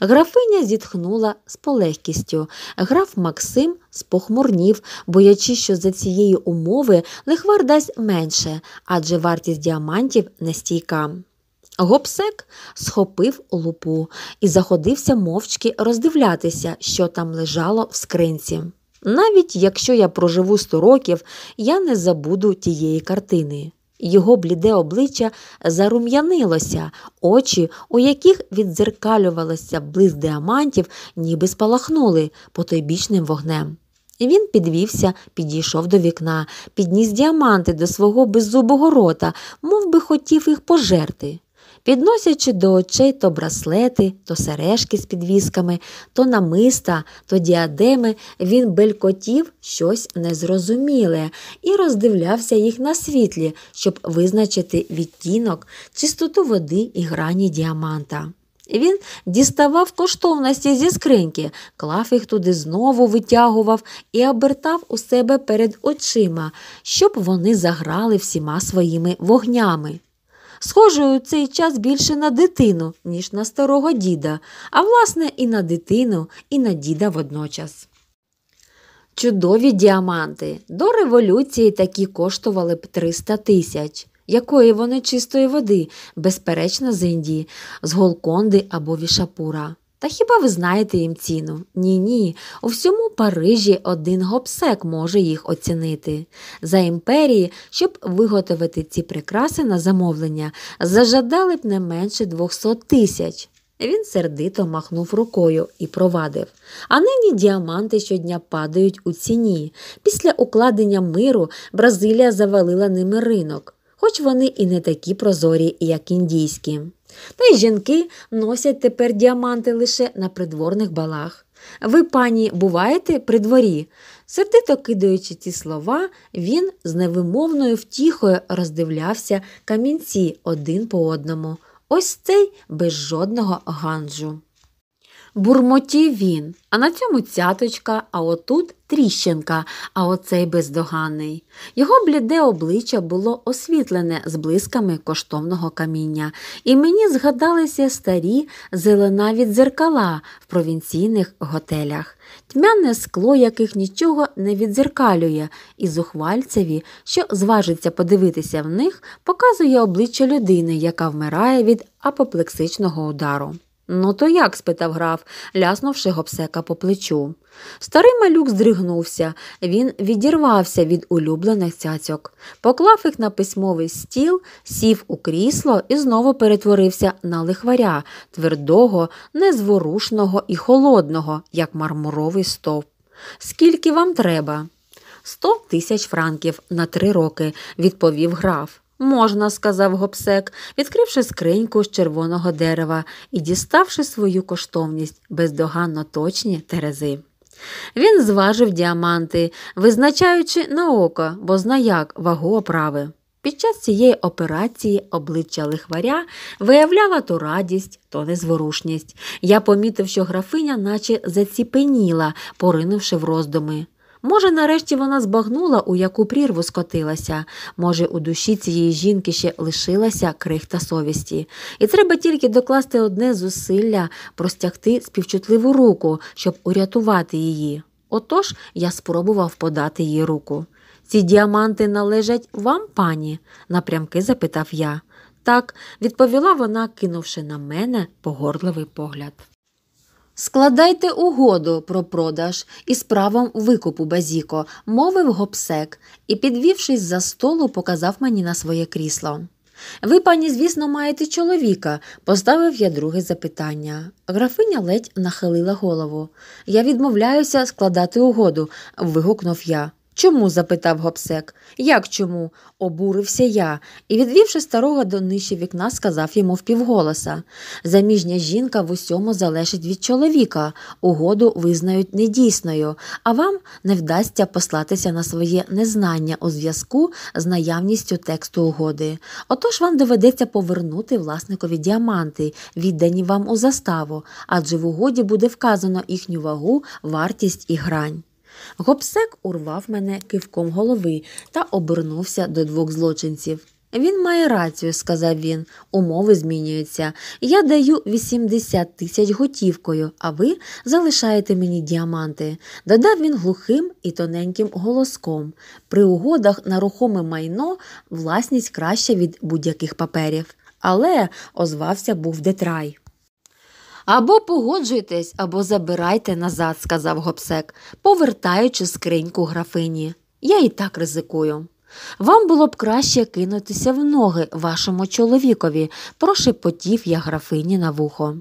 Графиня зітхнула з полегкістю. Граф Максим спохмурнів, боячи, що за цієї умови лихвар дасть менше, адже вартість діамантів нестійка. Гопсек схопив лупу і заходився мовчки роздивлятися, що там лежало в скринці. Навіть якщо я проживу сто років, я не забуду тієї картини. Його бліде обличчя зарум'янилося, очі, у яких віддзеркалювалося блиск діамантів, ніби спалахнули потойбічним вогнем. Він підвівся, підійшов до вікна, підніс діаманти до свого беззубого рота, мов би хотів їх пожерти підносячи до очей то браслети, то сережки з підвісками, то намиста, то діадеми, він белькотів щось незрозуміле і роздивлявся їх на світлі, щоб визначити відтінок, чистоту води і грані діаманта. Він діставав коштовності зі скриньки, клав їх туди знову витягував і обертав у себе перед очима, щоб вони заграли всіма своїми вогнями схожою у цей час більше на дитину, ніж на старого діда, а власне і на дитину, і на діда водночас. Чудові діаманти до революції такі коштували б 300 тисяч, якої вони чистої води, безперечно, з Індії, з Голконди або Вішапура. Та хіба ви знаєте їм ціну? Ні, ні. У всьому Парижі один гопсек може їх оцінити. За імперії, щоб виготовити ці прикраси на замовлення, зажадали б не менше 200 тисяч. Він сердито махнув рукою і провадив. А нині діаманти щодня падають у ціні. Після укладення миру Бразилія завалила ними ринок хоч вони і не такі прозорі, як індійські. Та й жінки носять тепер діаманти лише на придворних балах. Ви, пані, буваєте при дворі? Сердито кидаючи ці слова, він з невимовною втіхою роздивлявся камінці один по одному. Ось цей без жодного ганджу бурмотів він, а на цьому цяточка, а отут тріщинка, а оцей бездоганий. Його бліде обличчя було освітлене з блисками коштовного каміння, і мені згадалися старі зелена від дзеркала в провінційних готелях, тьмяне скло, яких нічого не відзеркалює, і зухвальцеві, що зважиться подивитися в них, показує обличчя людини, яка вмирає від апоплексичного удару. Ну, то як? спитав граф, ляснувши гопсека по плечу. Старий малюк здригнувся, він відірвався від улюблених цяцьок, поклав їх на письмовий стіл, сів у крісло і знову перетворився на лихваря, твердого, незворушного і холодного, як мармуровий стовп. Скільки вам треба? Сто тисяч франків на три роки, відповів граф. Можна, сказав гопсек, відкривши скриньку з червоного дерева і діставши свою коштовність бездоганно точні терези. Він зважив діаманти, визначаючи на око, бо знаяк вагу оправи. Під час цієї операції обличчя лихваря виявляла то радість, то незворушність. Я помітив, що графиня наче заціпеніла, поринувши в роздуми. Може, нарешті вона збагнула, у яку прірву скотилася. Може, у душі цієї жінки ще лишилася крихта совісті. І треба тільки докласти одне зусилля, простягти співчутливу руку, щоб урятувати її. Отож я спробував подати їй руку. Ці діаманти належать вам, пані? напрямки запитав я. Так, відповіла вона, кинувши на мене погорливий погляд. Складайте угоду про продаж із правом викупу Базіко, мовив гопсек і, підвівшись за столу, показав мені на своє крісло. Ви, пані, звісно, маєте чоловіка, поставив я друге запитання. Графиня ледь нахилила голову. Я відмовляюся складати угоду, вигукнув я. Чому? запитав гопсек. Як чому? обурився я і, відвівши старого до нижче вікна, сказав йому впівголоса Заміжня жінка в усьому залежить від чоловіка, угоду визнають недійсною, а вам не вдасться послатися на своє незнання у зв'язку з наявністю тексту угоди. Отож вам доведеться повернути власникові діаманти, віддані вам у заставу, адже в угоді буде вказано їхню вагу, вартість і грань. Гопсек урвав мене кивком голови та обернувся до двох злочинців. Він має рацію, сказав він. Умови змінюються. Я даю 80 тисяч готівкою, а ви залишаєте мені діаманти. Додав він глухим і тоненьким голоском. При угодах на рухоме майно власність краща від будь-яких паперів. Але озвався був детрай. Або погоджуйтесь, або забирайте назад, сказав гопсек, повертаючи скриньку графині. Я і так ризикую. Вам було б краще кинутися в ноги вашому чоловікові, прошепотів я графині на вухо.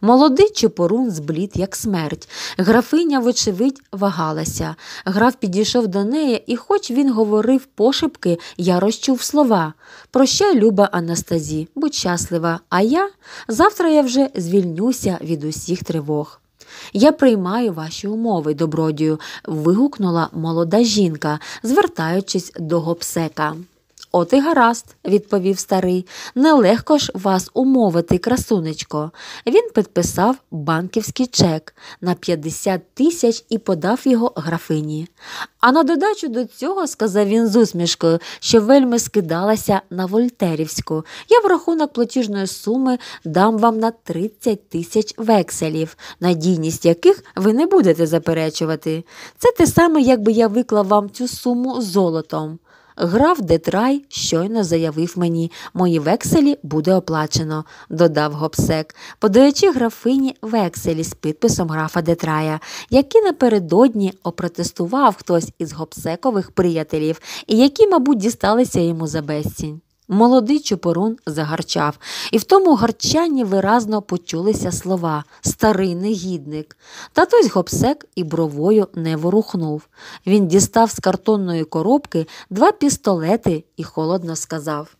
Молодий Чепорун зблід, як смерть. Графиня, вочевидь, вагалася. Граф підійшов до неї, і, хоч він говорив пошепки, я розчув слова Прощай, люба Анастазі, будь щаслива, а я завтра я вже звільнюся від усіх тривог. Я приймаю ваші умови, добродію, вигукнула молода жінка, звертаючись до гопсека. От і гаразд, відповів старий. Нелегко ж вас умовити, красунечко. Він підписав банківський чек на 50 тисяч і подав його графині. А на додачу до цього сказав він з усмішкою, що вельми скидалася на Вольтерівську. Я в рахунок платіжної суми дам вам на 30 тисяч векселів, надійність яких ви не будете заперечувати. Це те саме, якби я виклав вам цю суму золотом. Граф Детрай щойно заявив мені, мої векселі буде оплачено, додав гобсек, подаючи графині векселі з підписом графа Детрая, які напередодні опротестував хтось із гобсекових приятелів і які, мабуть, дісталися йому за безцінь. Молодий Чупорун загарчав, і в тому гарчанні виразно почулися слова старий негідник. Та той гопсек і бровою не ворухнув. Він дістав з картонної коробки два пістолети і холодно сказав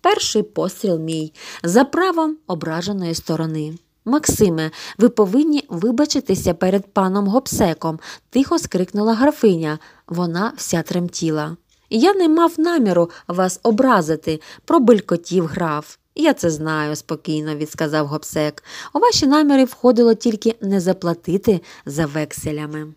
Перший постріл мій за правом ображеної сторони. Максиме, ви повинні вибачитися перед паном гопсеком, тихо скрикнула графиня. Вона вся тремтіла. Я не мав наміру вас образити, про белькотів граф. Я це знаю, спокійно відсказав гобсек. У ваші наміри входило тільки не заплатити за векселями.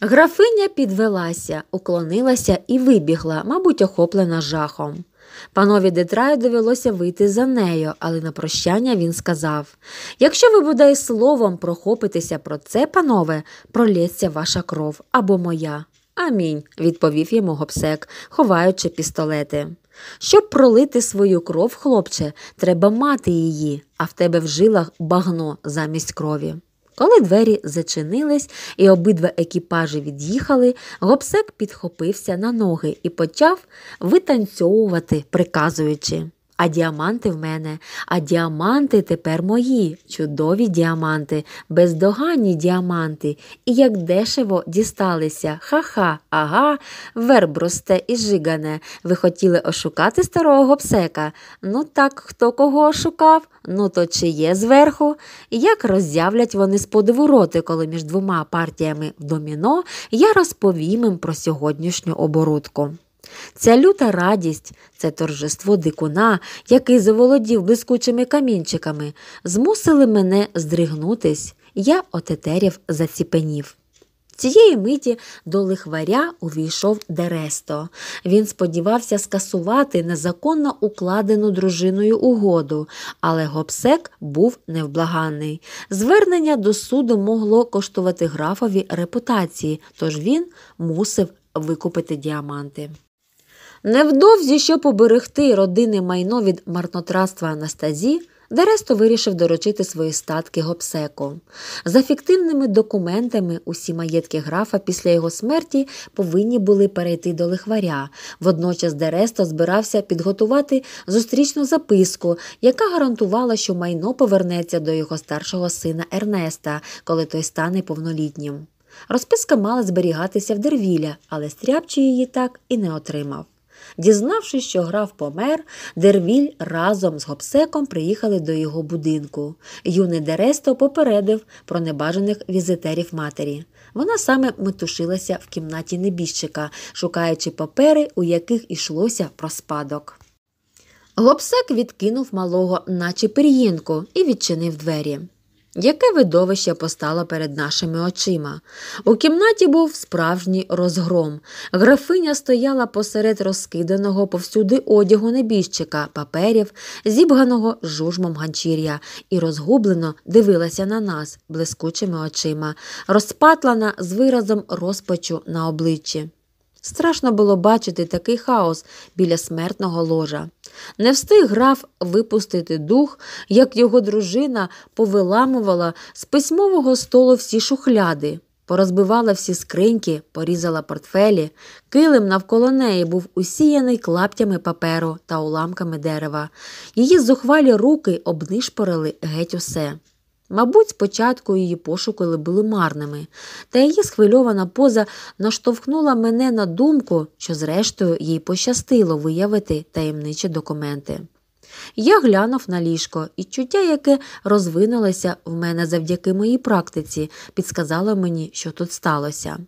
Графиня підвелася, уклонилася і вибігла, мабуть, охоплена жахом. Панові Детраю довелося вийти за нею, але на прощання він сказав Якщо ви бодай словом прохопитеся про це, панове, пролється ваша кров або моя. Амінь, відповів йому гопсек, ховаючи пістолети. Щоб пролити свою кров, хлопче, треба мати її, а в тебе в жилах багно замість крові. Коли двері зачинились і обидва екіпажі від'їхали, гопсек підхопився на ноги і почав витанцьовувати, приказуючи. А діаманти в мене, а діаманти тепер мої, чудові діаманти, бездоганні діаманти, і як дешево дісталися. Ха-ха, ага, вербросте і жигане. Ви хотіли ошукати старого псека. Ну так хто кого ошукав, ну то чи є зверху? як роззявлять вони з подвороти, коли між двома партіями в доміно я розповім їм про сьогоднішню оборудку. Ця люта радість, це торжество дикуна, який заволодів блискучими камінчиками, змусили мене здригнутись, я отетерів заціпенів. Цієї миті до лихваря увійшов Дересто. Він сподівався скасувати незаконно укладену дружиною угоду, але гопсек був невблаганний. Звернення до суду могло коштувати графові репутації, тож він мусив викупити діаманти. Невдовзі, щоб поберегти родини майно від марнотратства Анастазі, Дересто вирішив доручити свої статки Гобсеку. За фіктивними документами, усі маєтки графа після його смерті повинні були перейти до лихваря. Водночас Дересто збирався підготувати зустрічну записку, яка гарантувала, що майно повернеться до його старшого сина Ернеста, коли той стане повнолітнім. Розписка мала зберігатися в дервіля, але стряпчий її так і не отримав. Дізнавшись, що граф помер, дервіль разом з гобсеком приїхали до його будинку. Юний Дересто попередив про небажаних візитерів матері. Вона саме метушилася в кімнаті небіжчика, шукаючи папери, у яких йшлося про спадок. Гобсек відкинув малого, наче пір'їнку, і відчинив двері. Яке видовище постало перед нашими очима. У кімнаті був справжній розгром. Графиня стояла посеред розкиданого повсюди одягу небіжчика, паперів, зібганого жужмом ганчір'я, і розгублено дивилася на нас блискучими очима, розпатлана з виразом розпачу на обличчі. Страшно було бачити такий хаос біля смертного ложа. Не встиг граф випустити дух, як його дружина повиламувала з письмового столу всі шухляди, порозбивала всі скриньки, порізала портфелі, килим навколо неї був усіяний клаптями паперу та уламками дерева. Її зухвалі руки обнишпорили геть усе. Мабуть, спочатку її пошуки були марними, та її схвильована поза наштовхнула мене на думку, що, зрештою, їй пощастило виявити таємничі документи. Я глянув на ліжко, і чуття, яке розвинулося в мене завдяки моїй практиці, підсказало мені, що тут сталося.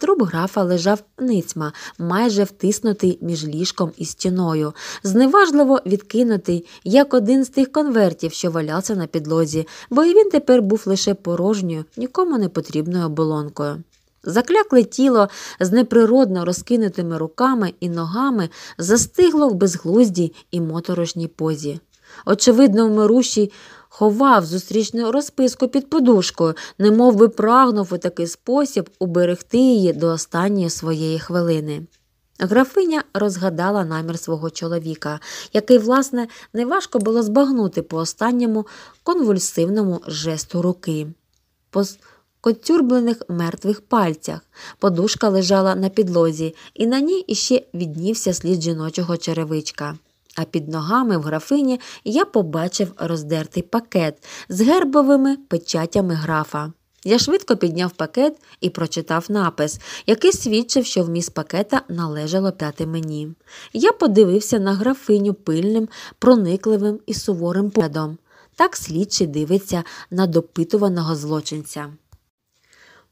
Труп графа лежав ницьма, майже втиснутий між ліжком і стіною, зневажливо відкинутий, як один з тих конвертів, що валявся на підлозі, бо і він тепер був лише порожньою, нікому не потрібною оболонкою. Заклякле тіло з неприродно розкинутими руками і ногами застигло в безглуздій і моторошній позі. Очевидно, в мирушій ховав зустрічну розписку під подушкою, не би прагнув у такий спосіб уберегти її до останньої своєї хвилини. Графиня розгадала намір свого чоловіка, який, власне, неважко було збагнути по останньому конвульсивному жесту руки. По коцюрблених мертвих пальцях подушка лежала на підлозі, і на ній іще віднівся слід жіночого черевичка а під ногами в графині я побачив роздертий пакет з гербовими печатями графа. Я швидко підняв пакет і прочитав напис, який свідчив, що вміст пакета належало п'яти мені. Я подивився на графиню пильним, проникливим і суворим поглядом. Так слідчий дивиться на допитуваного злочинця.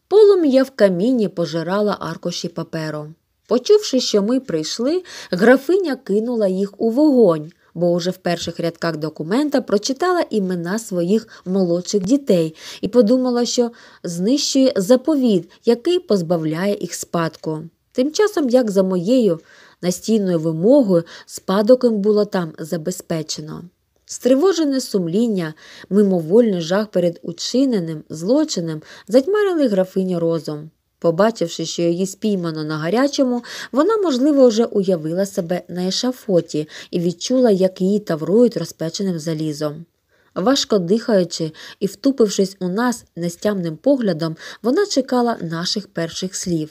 Полум'я в каміні пожирала аркуші паперу. Почувши, що ми прийшли, графиня кинула їх у вогонь, бо уже в перших рядках документа прочитала імена своїх молодших дітей і подумала, що знищує заповіт, який позбавляє їх спадку. Тим часом, як за моєю настійною вимогою, спадок їм було там забезпечено. Стривожене сумління, мимовольний жах перед учиненим злочином затьмарили графиню розум. Побачивши, що її спіймано на гарячому, вона, можливо, вже уявила себе на ешафоті і відчула, як її таврують розпеченим залізом. Важко дихаючи і втупившись у нас нестямним поглядом, вона чекала наших перших слів.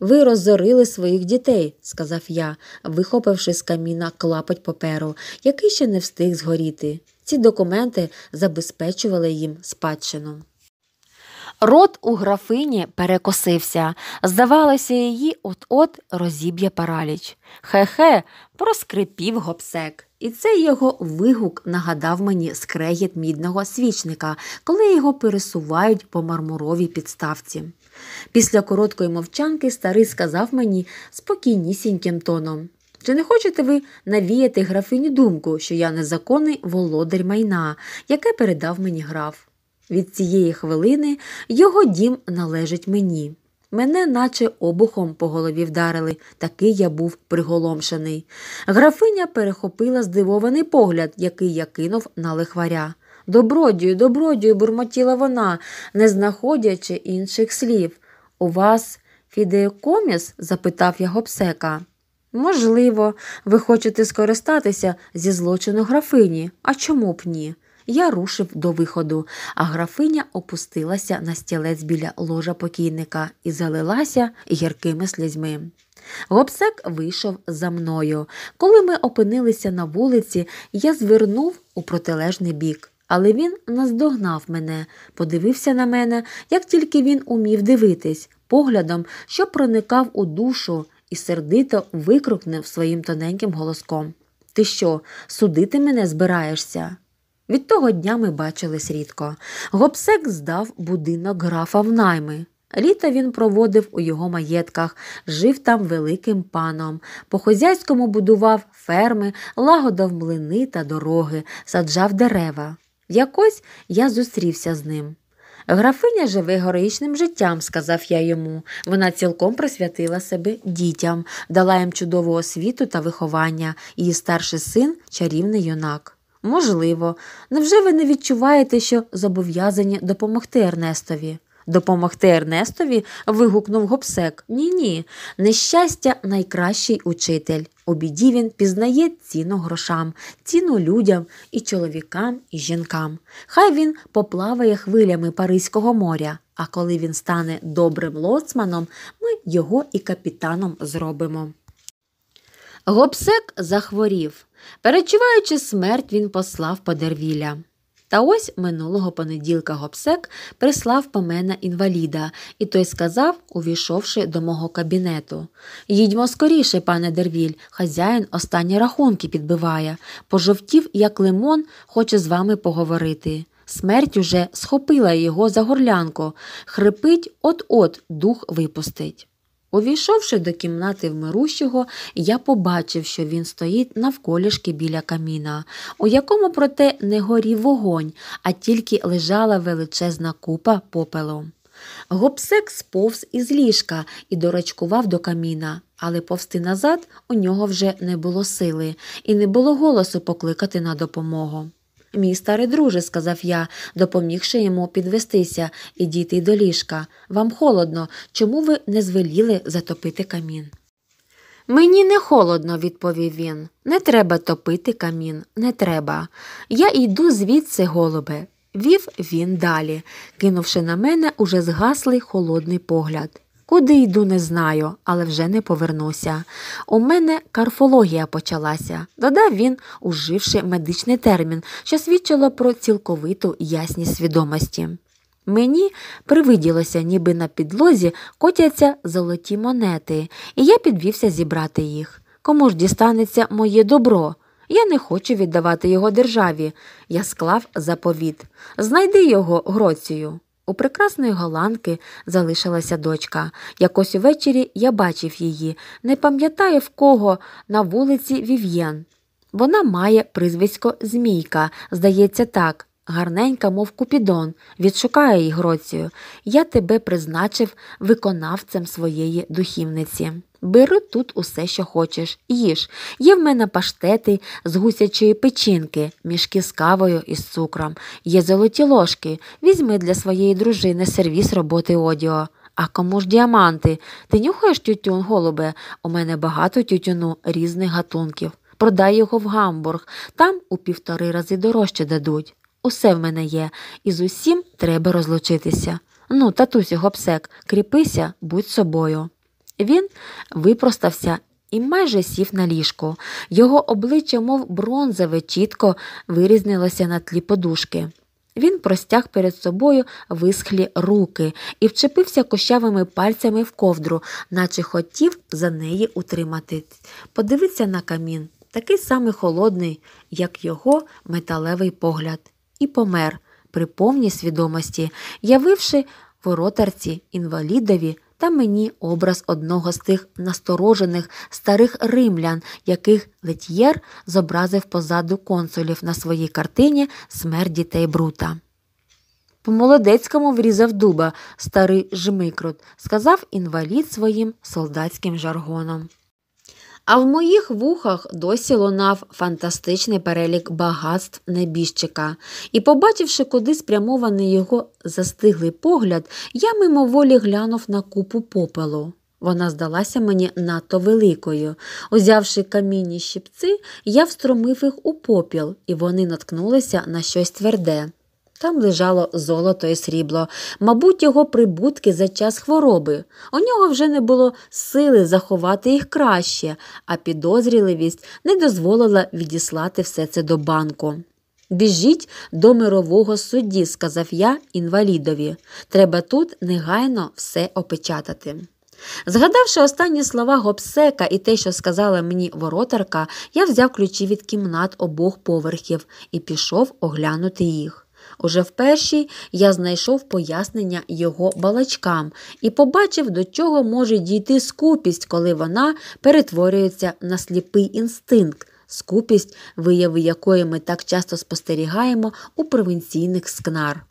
Ви розорили своїх дітей, сказав я, вихопивши з каміна клапоть паперу, який ще не встиг згоріти. Ці документи забезпечували їм спадщину. Рот у графині перекосився. Здавалося, її от-от розіб'є параліч. Хе-хе, проскрипів гопсек. І цей його вигук нагадав мені скрегіт мідного свічника, коли його пересувають по мармуровій підставці. Після короткої мовчанки старий сказав мені спокійнісіньким тоном. Чи не хочете ви навіяти графині думку, що я незаконний володар майна, яке передав мені граф? Від цієї хвилини його дім належить мені. Мене наче обухом по голові вдарили, такий я був приголомшений. Графиня перехопила здивований погляд, який я кинув на лихваря. Добродію, добродію, бурмотіла вона, не знаходячи інших слів. У вас фідеокоміс? запитав я гобсека. Можливо, ви хочете скористатися зі злочину графині, а чому б ні? Я рушив до виходу, а графиня опустилася на стілець біля ложа покійника і залилася гіркими слізьми. Гобсек вийшов за мною. Коли ми опинилися на вулиці, я звернув у протилежний бік. Але він наздогнав мене, подивився на мене, як тільки він умів дивитись, поглядом, що проникав у душу і сердито викрукнув своїм тоненьким голоском: Ти що, судити мене збираєшся? Від того дня ми бачились рідко. Гопсек здав будинок графа в найми. Літо він проводив у його маєтках, жив там великим паном. По хозяйському будував ферми, лагодав млини та дороги, саджав дерева. Якось я зустрівся з ним. Графиня живе героїчним життям, сказав я йому. Вона цілком присвятила себе дітям, дала їм чудову освіту та виховання. Її старший син чарівний юнак. Можливо, невже ви не відчуваєте, що зобов'язані допомогти Ернестові? Допомогти Ернестові? вигукнув гопсек. Ні, ні. Нещастя найкращий учитель. У біді він пізнає ціну грошам, ціну людям і чоловікам, і жінкам. Хай він поплаває хвилями Паризького моря, а коли він стане добрим лоцманом, ми його і капітаном зробимо. Гобсек захворів. Перечуваючи смерть, він послав подервіля. Та ось минулого понеділка гобсек прислав по мене інваліда, і той сказав, увійшовши до мого кабінету Їдьмо скоріше, пане дервіль, хазяїн останні рахунки підбиває, пожовтів, як лимон, хоче з вами поговорити. Смерть уже схопила його за горлянку, хрипить, от от дух випустить. Увійшовши до кімнати вмирущого, я побачив, що він стоїть навколішки біля каміна, у якому, проте, не горів вогонь, а тільки лежала величезна купа попелу. Гопсек сповз із ліжка і дорачкував до каміна, але повсти назад у нього вже не було сили і не було голосу покликати на допомогу. Мій старий друже, сказав я, допомігши йому підвестися і дійти до ліжка. Вам холодно, чому ви не звеліли затопити камін? Мені не холодно, відповів він. Не треба топити камін, не треба. Я йду звідси, голубе, вів він далі, кинувши на мене уже згаслий холодний погляд. Куди йду, не знаю, але вже не повернуся. У мене карфологія почалася, додав він, уживши медичний термін, що свідчило про цілковиту ясність свідомості. Мені привиділося, ніби на підлозі котяться золоті монети, і я підвівся зібрати їх. Кому ж дістанеться моє добро? Я не хочу віддавати його державі. Я склав заповіт. Знайди його Гроцію. У прекрасної голландки залишилася дочка. Якось увечері я бачив її, не пам'ятаю в кого на вулиці Вів'єн. Вона має прізвисько Змійка, здається так. Гарненька, мов Купідон, відшукає їх Гроцію. Я тебе призначив виконавцем своєї духівниці. Бери тут усе, що хочеш, їж. Є в мене паштети з гусячої печінки, мішки з кавою і з цукром, є золоті ложки. Візьми для своєї дружини сервіс роботи одіо. А кому ж діаманти? Ти нюхаєш тютюн, голубе? У мене багато тютюну різних гатунків. Продай його в Гамбург, там у півтори рази дорожче дадуть. Усе в мене є, і з усім треба розлучитися. Ну, татусю, гопсек, кріпися, будь собою. Він випростався і майже сів на ліжко. Його обличчя, мов бронзове, чітко вирізнилося на тлі подушки. Він простяг перед собою висхлі руки і вчепився кощавими пальцями в ковдру, наче хотів за неї утримати. Подивиться на камін, такий самий холодний, як його металевий погляд і помер при повній свідомості, явивши воротарці інвалідові та мені образ одного з тих насторожених старих римлян, яких летьєр зобразив позаду консулів на своїй картині Смерть дітей Брута. По молодецькому врізав дуба старий жмикрут, сказав інвалід своїм солдатським жаргоном. А в моїх вухах досі лунав фантастичний перелік багатств небіжчика, і, побачивши, куди спрямований його застиглий погляд, я мимоволі глянув на купу попелу. Вона здалася мені надто великою. Узявши камінні щипці, я встромив їх у попіл, і вони наткнулися на щось тверде. Там лежало золото і срібло, мабуть, його прибутки за час хвороби. У нього вже не було сили заховати їх краще, а підозріливість не дозволила відіслати все це до банку. Біжіть до мирового судді, сказав я інвалідові. Треба тут негайно все опечатати. Згадавши останні слова гопсека і те, що сказала мені воротарка, я взяв ключі від кімнат обох поверхів і пішов оглянути їх. Уже в першій я знайшов пояснення його балачкам і побачив, до чого може дійти скупість, коли вона перетворюється на сліпий інстинкт. Скупість, вияви якої ми так часто спостерігаємо у провінційних скнар.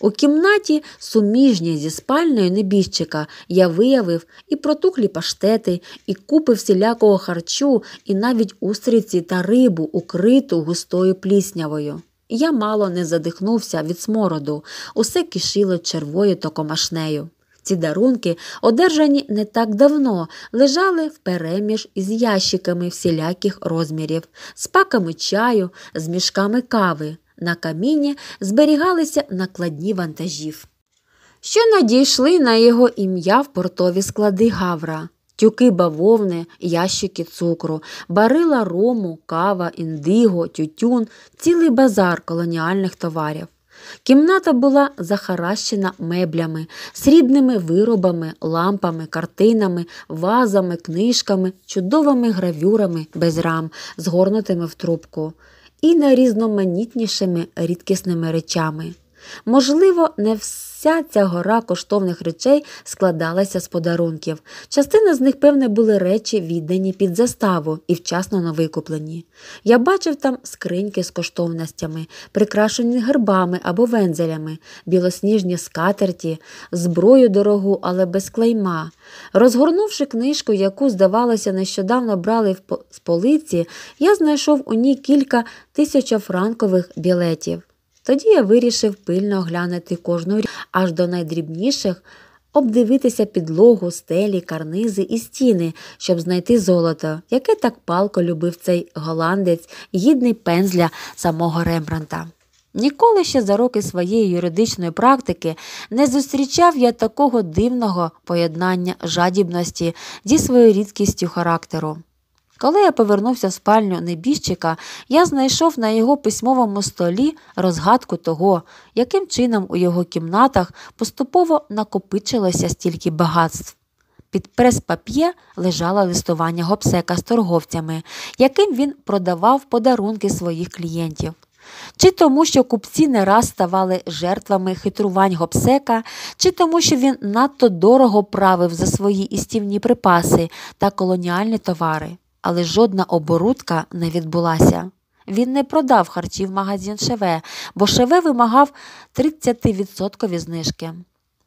У кімнаті, суміжній зі спальною небіжчика, я виявив і протухлі паштети, і купи всілякого харчу, і навіть устриці та рибу, укриту густою пліснявою. Я мало не задихнувся від смороду, усе кишило червою та комашнею. Ці дарунки, одержані не так давно, лежали впереміж із ящиками всіляких розмірів, з паками чаю, з мішками кави. На каміні зберігалися накладні вантажів, що надійшли на його ім'я в портові склади Гавра тюки бавовни, ящики цукру, барила рому, кава, індиго, тютюн, цілий базар колоніальних товарів. Кімната була захаращена меблями, срібними виробами, лампами, картинами, вазами, книжками, чудовими гравюрами без рам, згорнутими в трубку, і найрізноманітнішими рідкісними речами. Можливо, не все. Вся ця гора коштовних речей складалася з подарунків. Частина з них, певне, були речі, віддані під заставу і вчасно на викуплені. Я бачив там скриньки з коштовностями, прикрашені гербами або вензелями, білосніжні скатерті, зброю дорогу, але без клейма. Розгорнувши книжку, яку, здавалося, нещодавно брали з полиці, я знайшов у ній кілька тисячофранкових білетів. Тоді я вирішив пильно оглянути кожну річ, аж до найдрібніших, обдивитися підлогу, стелі, карнизи і стіни, щоб знайти золото, яке так палко любив цей голландець, гідний пензля самого Рембранта. Ніколи ще за роки своєї юридичної практики не зустрічав я такого дивного поєднання жадібності зі своєю рідкістю характеру. Коли я повернувся в спальню небіжчика, я знайшов на його письмовому столі розгадку того, яким чином у його кімнатах поступово накопичилося стільки багатств. Під прес-пап'є лежало листування гопсека з торговцями, яким він продавав подарунки своїх клієнтів. Чи тому, що купці не раз ставали жертвами хитрувань гопсека, чи тому, що він надто дорого правив за свої істівні припаси та колоніальні товари але жодна оборудка не відбулася. Він не продав харчів магазин Шеве, бо Шеве вимагав 30% знижки.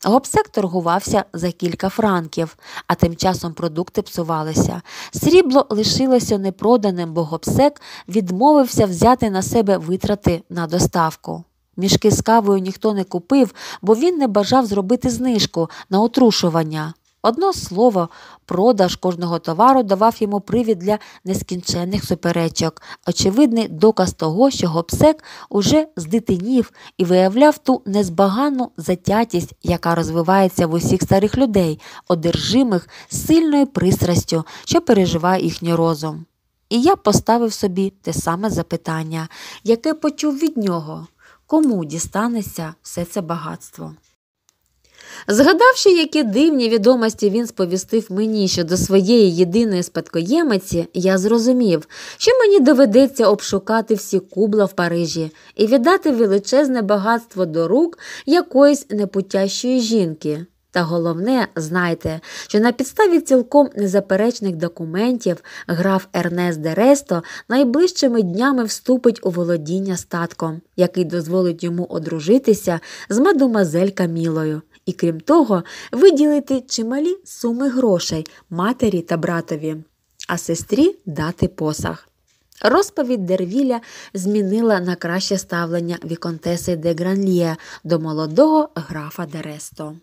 Гопсек торгувався за кілька франків, а тим часом продукти псувалися. Срібло лишилося непроданим, бо гопсек відмовився взяти на себе витрати на доставку. Мішки з кавою ніхто не купив, бо він не бажав зробити знижку на отрушування. Одно слово, продаж кожного товару давав йому привід для нескінченних суперечок, очевидний доказ того, що гопсек уже здитинів і виявляв ту незбагану затятість, яка розвивається в усіх старих людей, одержимих сильною пристрастю, що переживає їхній розум. І я поставив собі те саме запитання, яке почув від нього кому дістанеться все це багатство. Згадавши, які дивні відомості він сповістив мені щодо своєї єдиної спадкоємиці, я зрозумів, що мені доведеться обшукати всі кубла в Парижі і віддати величезне багатство до рук якоїсь непутящої жінки. Та головне, знайте, що на підставі цілком незаперечних документів граф Ернес Дересто найближчими днями вступить у володіння статком, який дозволить йому одружитися з мадумазель Камілою і, крім того, виділити чималі суми грошей матері та братові, а сестрі дати посаг. Розповідь Дервіля змінила на краще ставлення Віконтеси де Гранліє до молодого графа Дересто.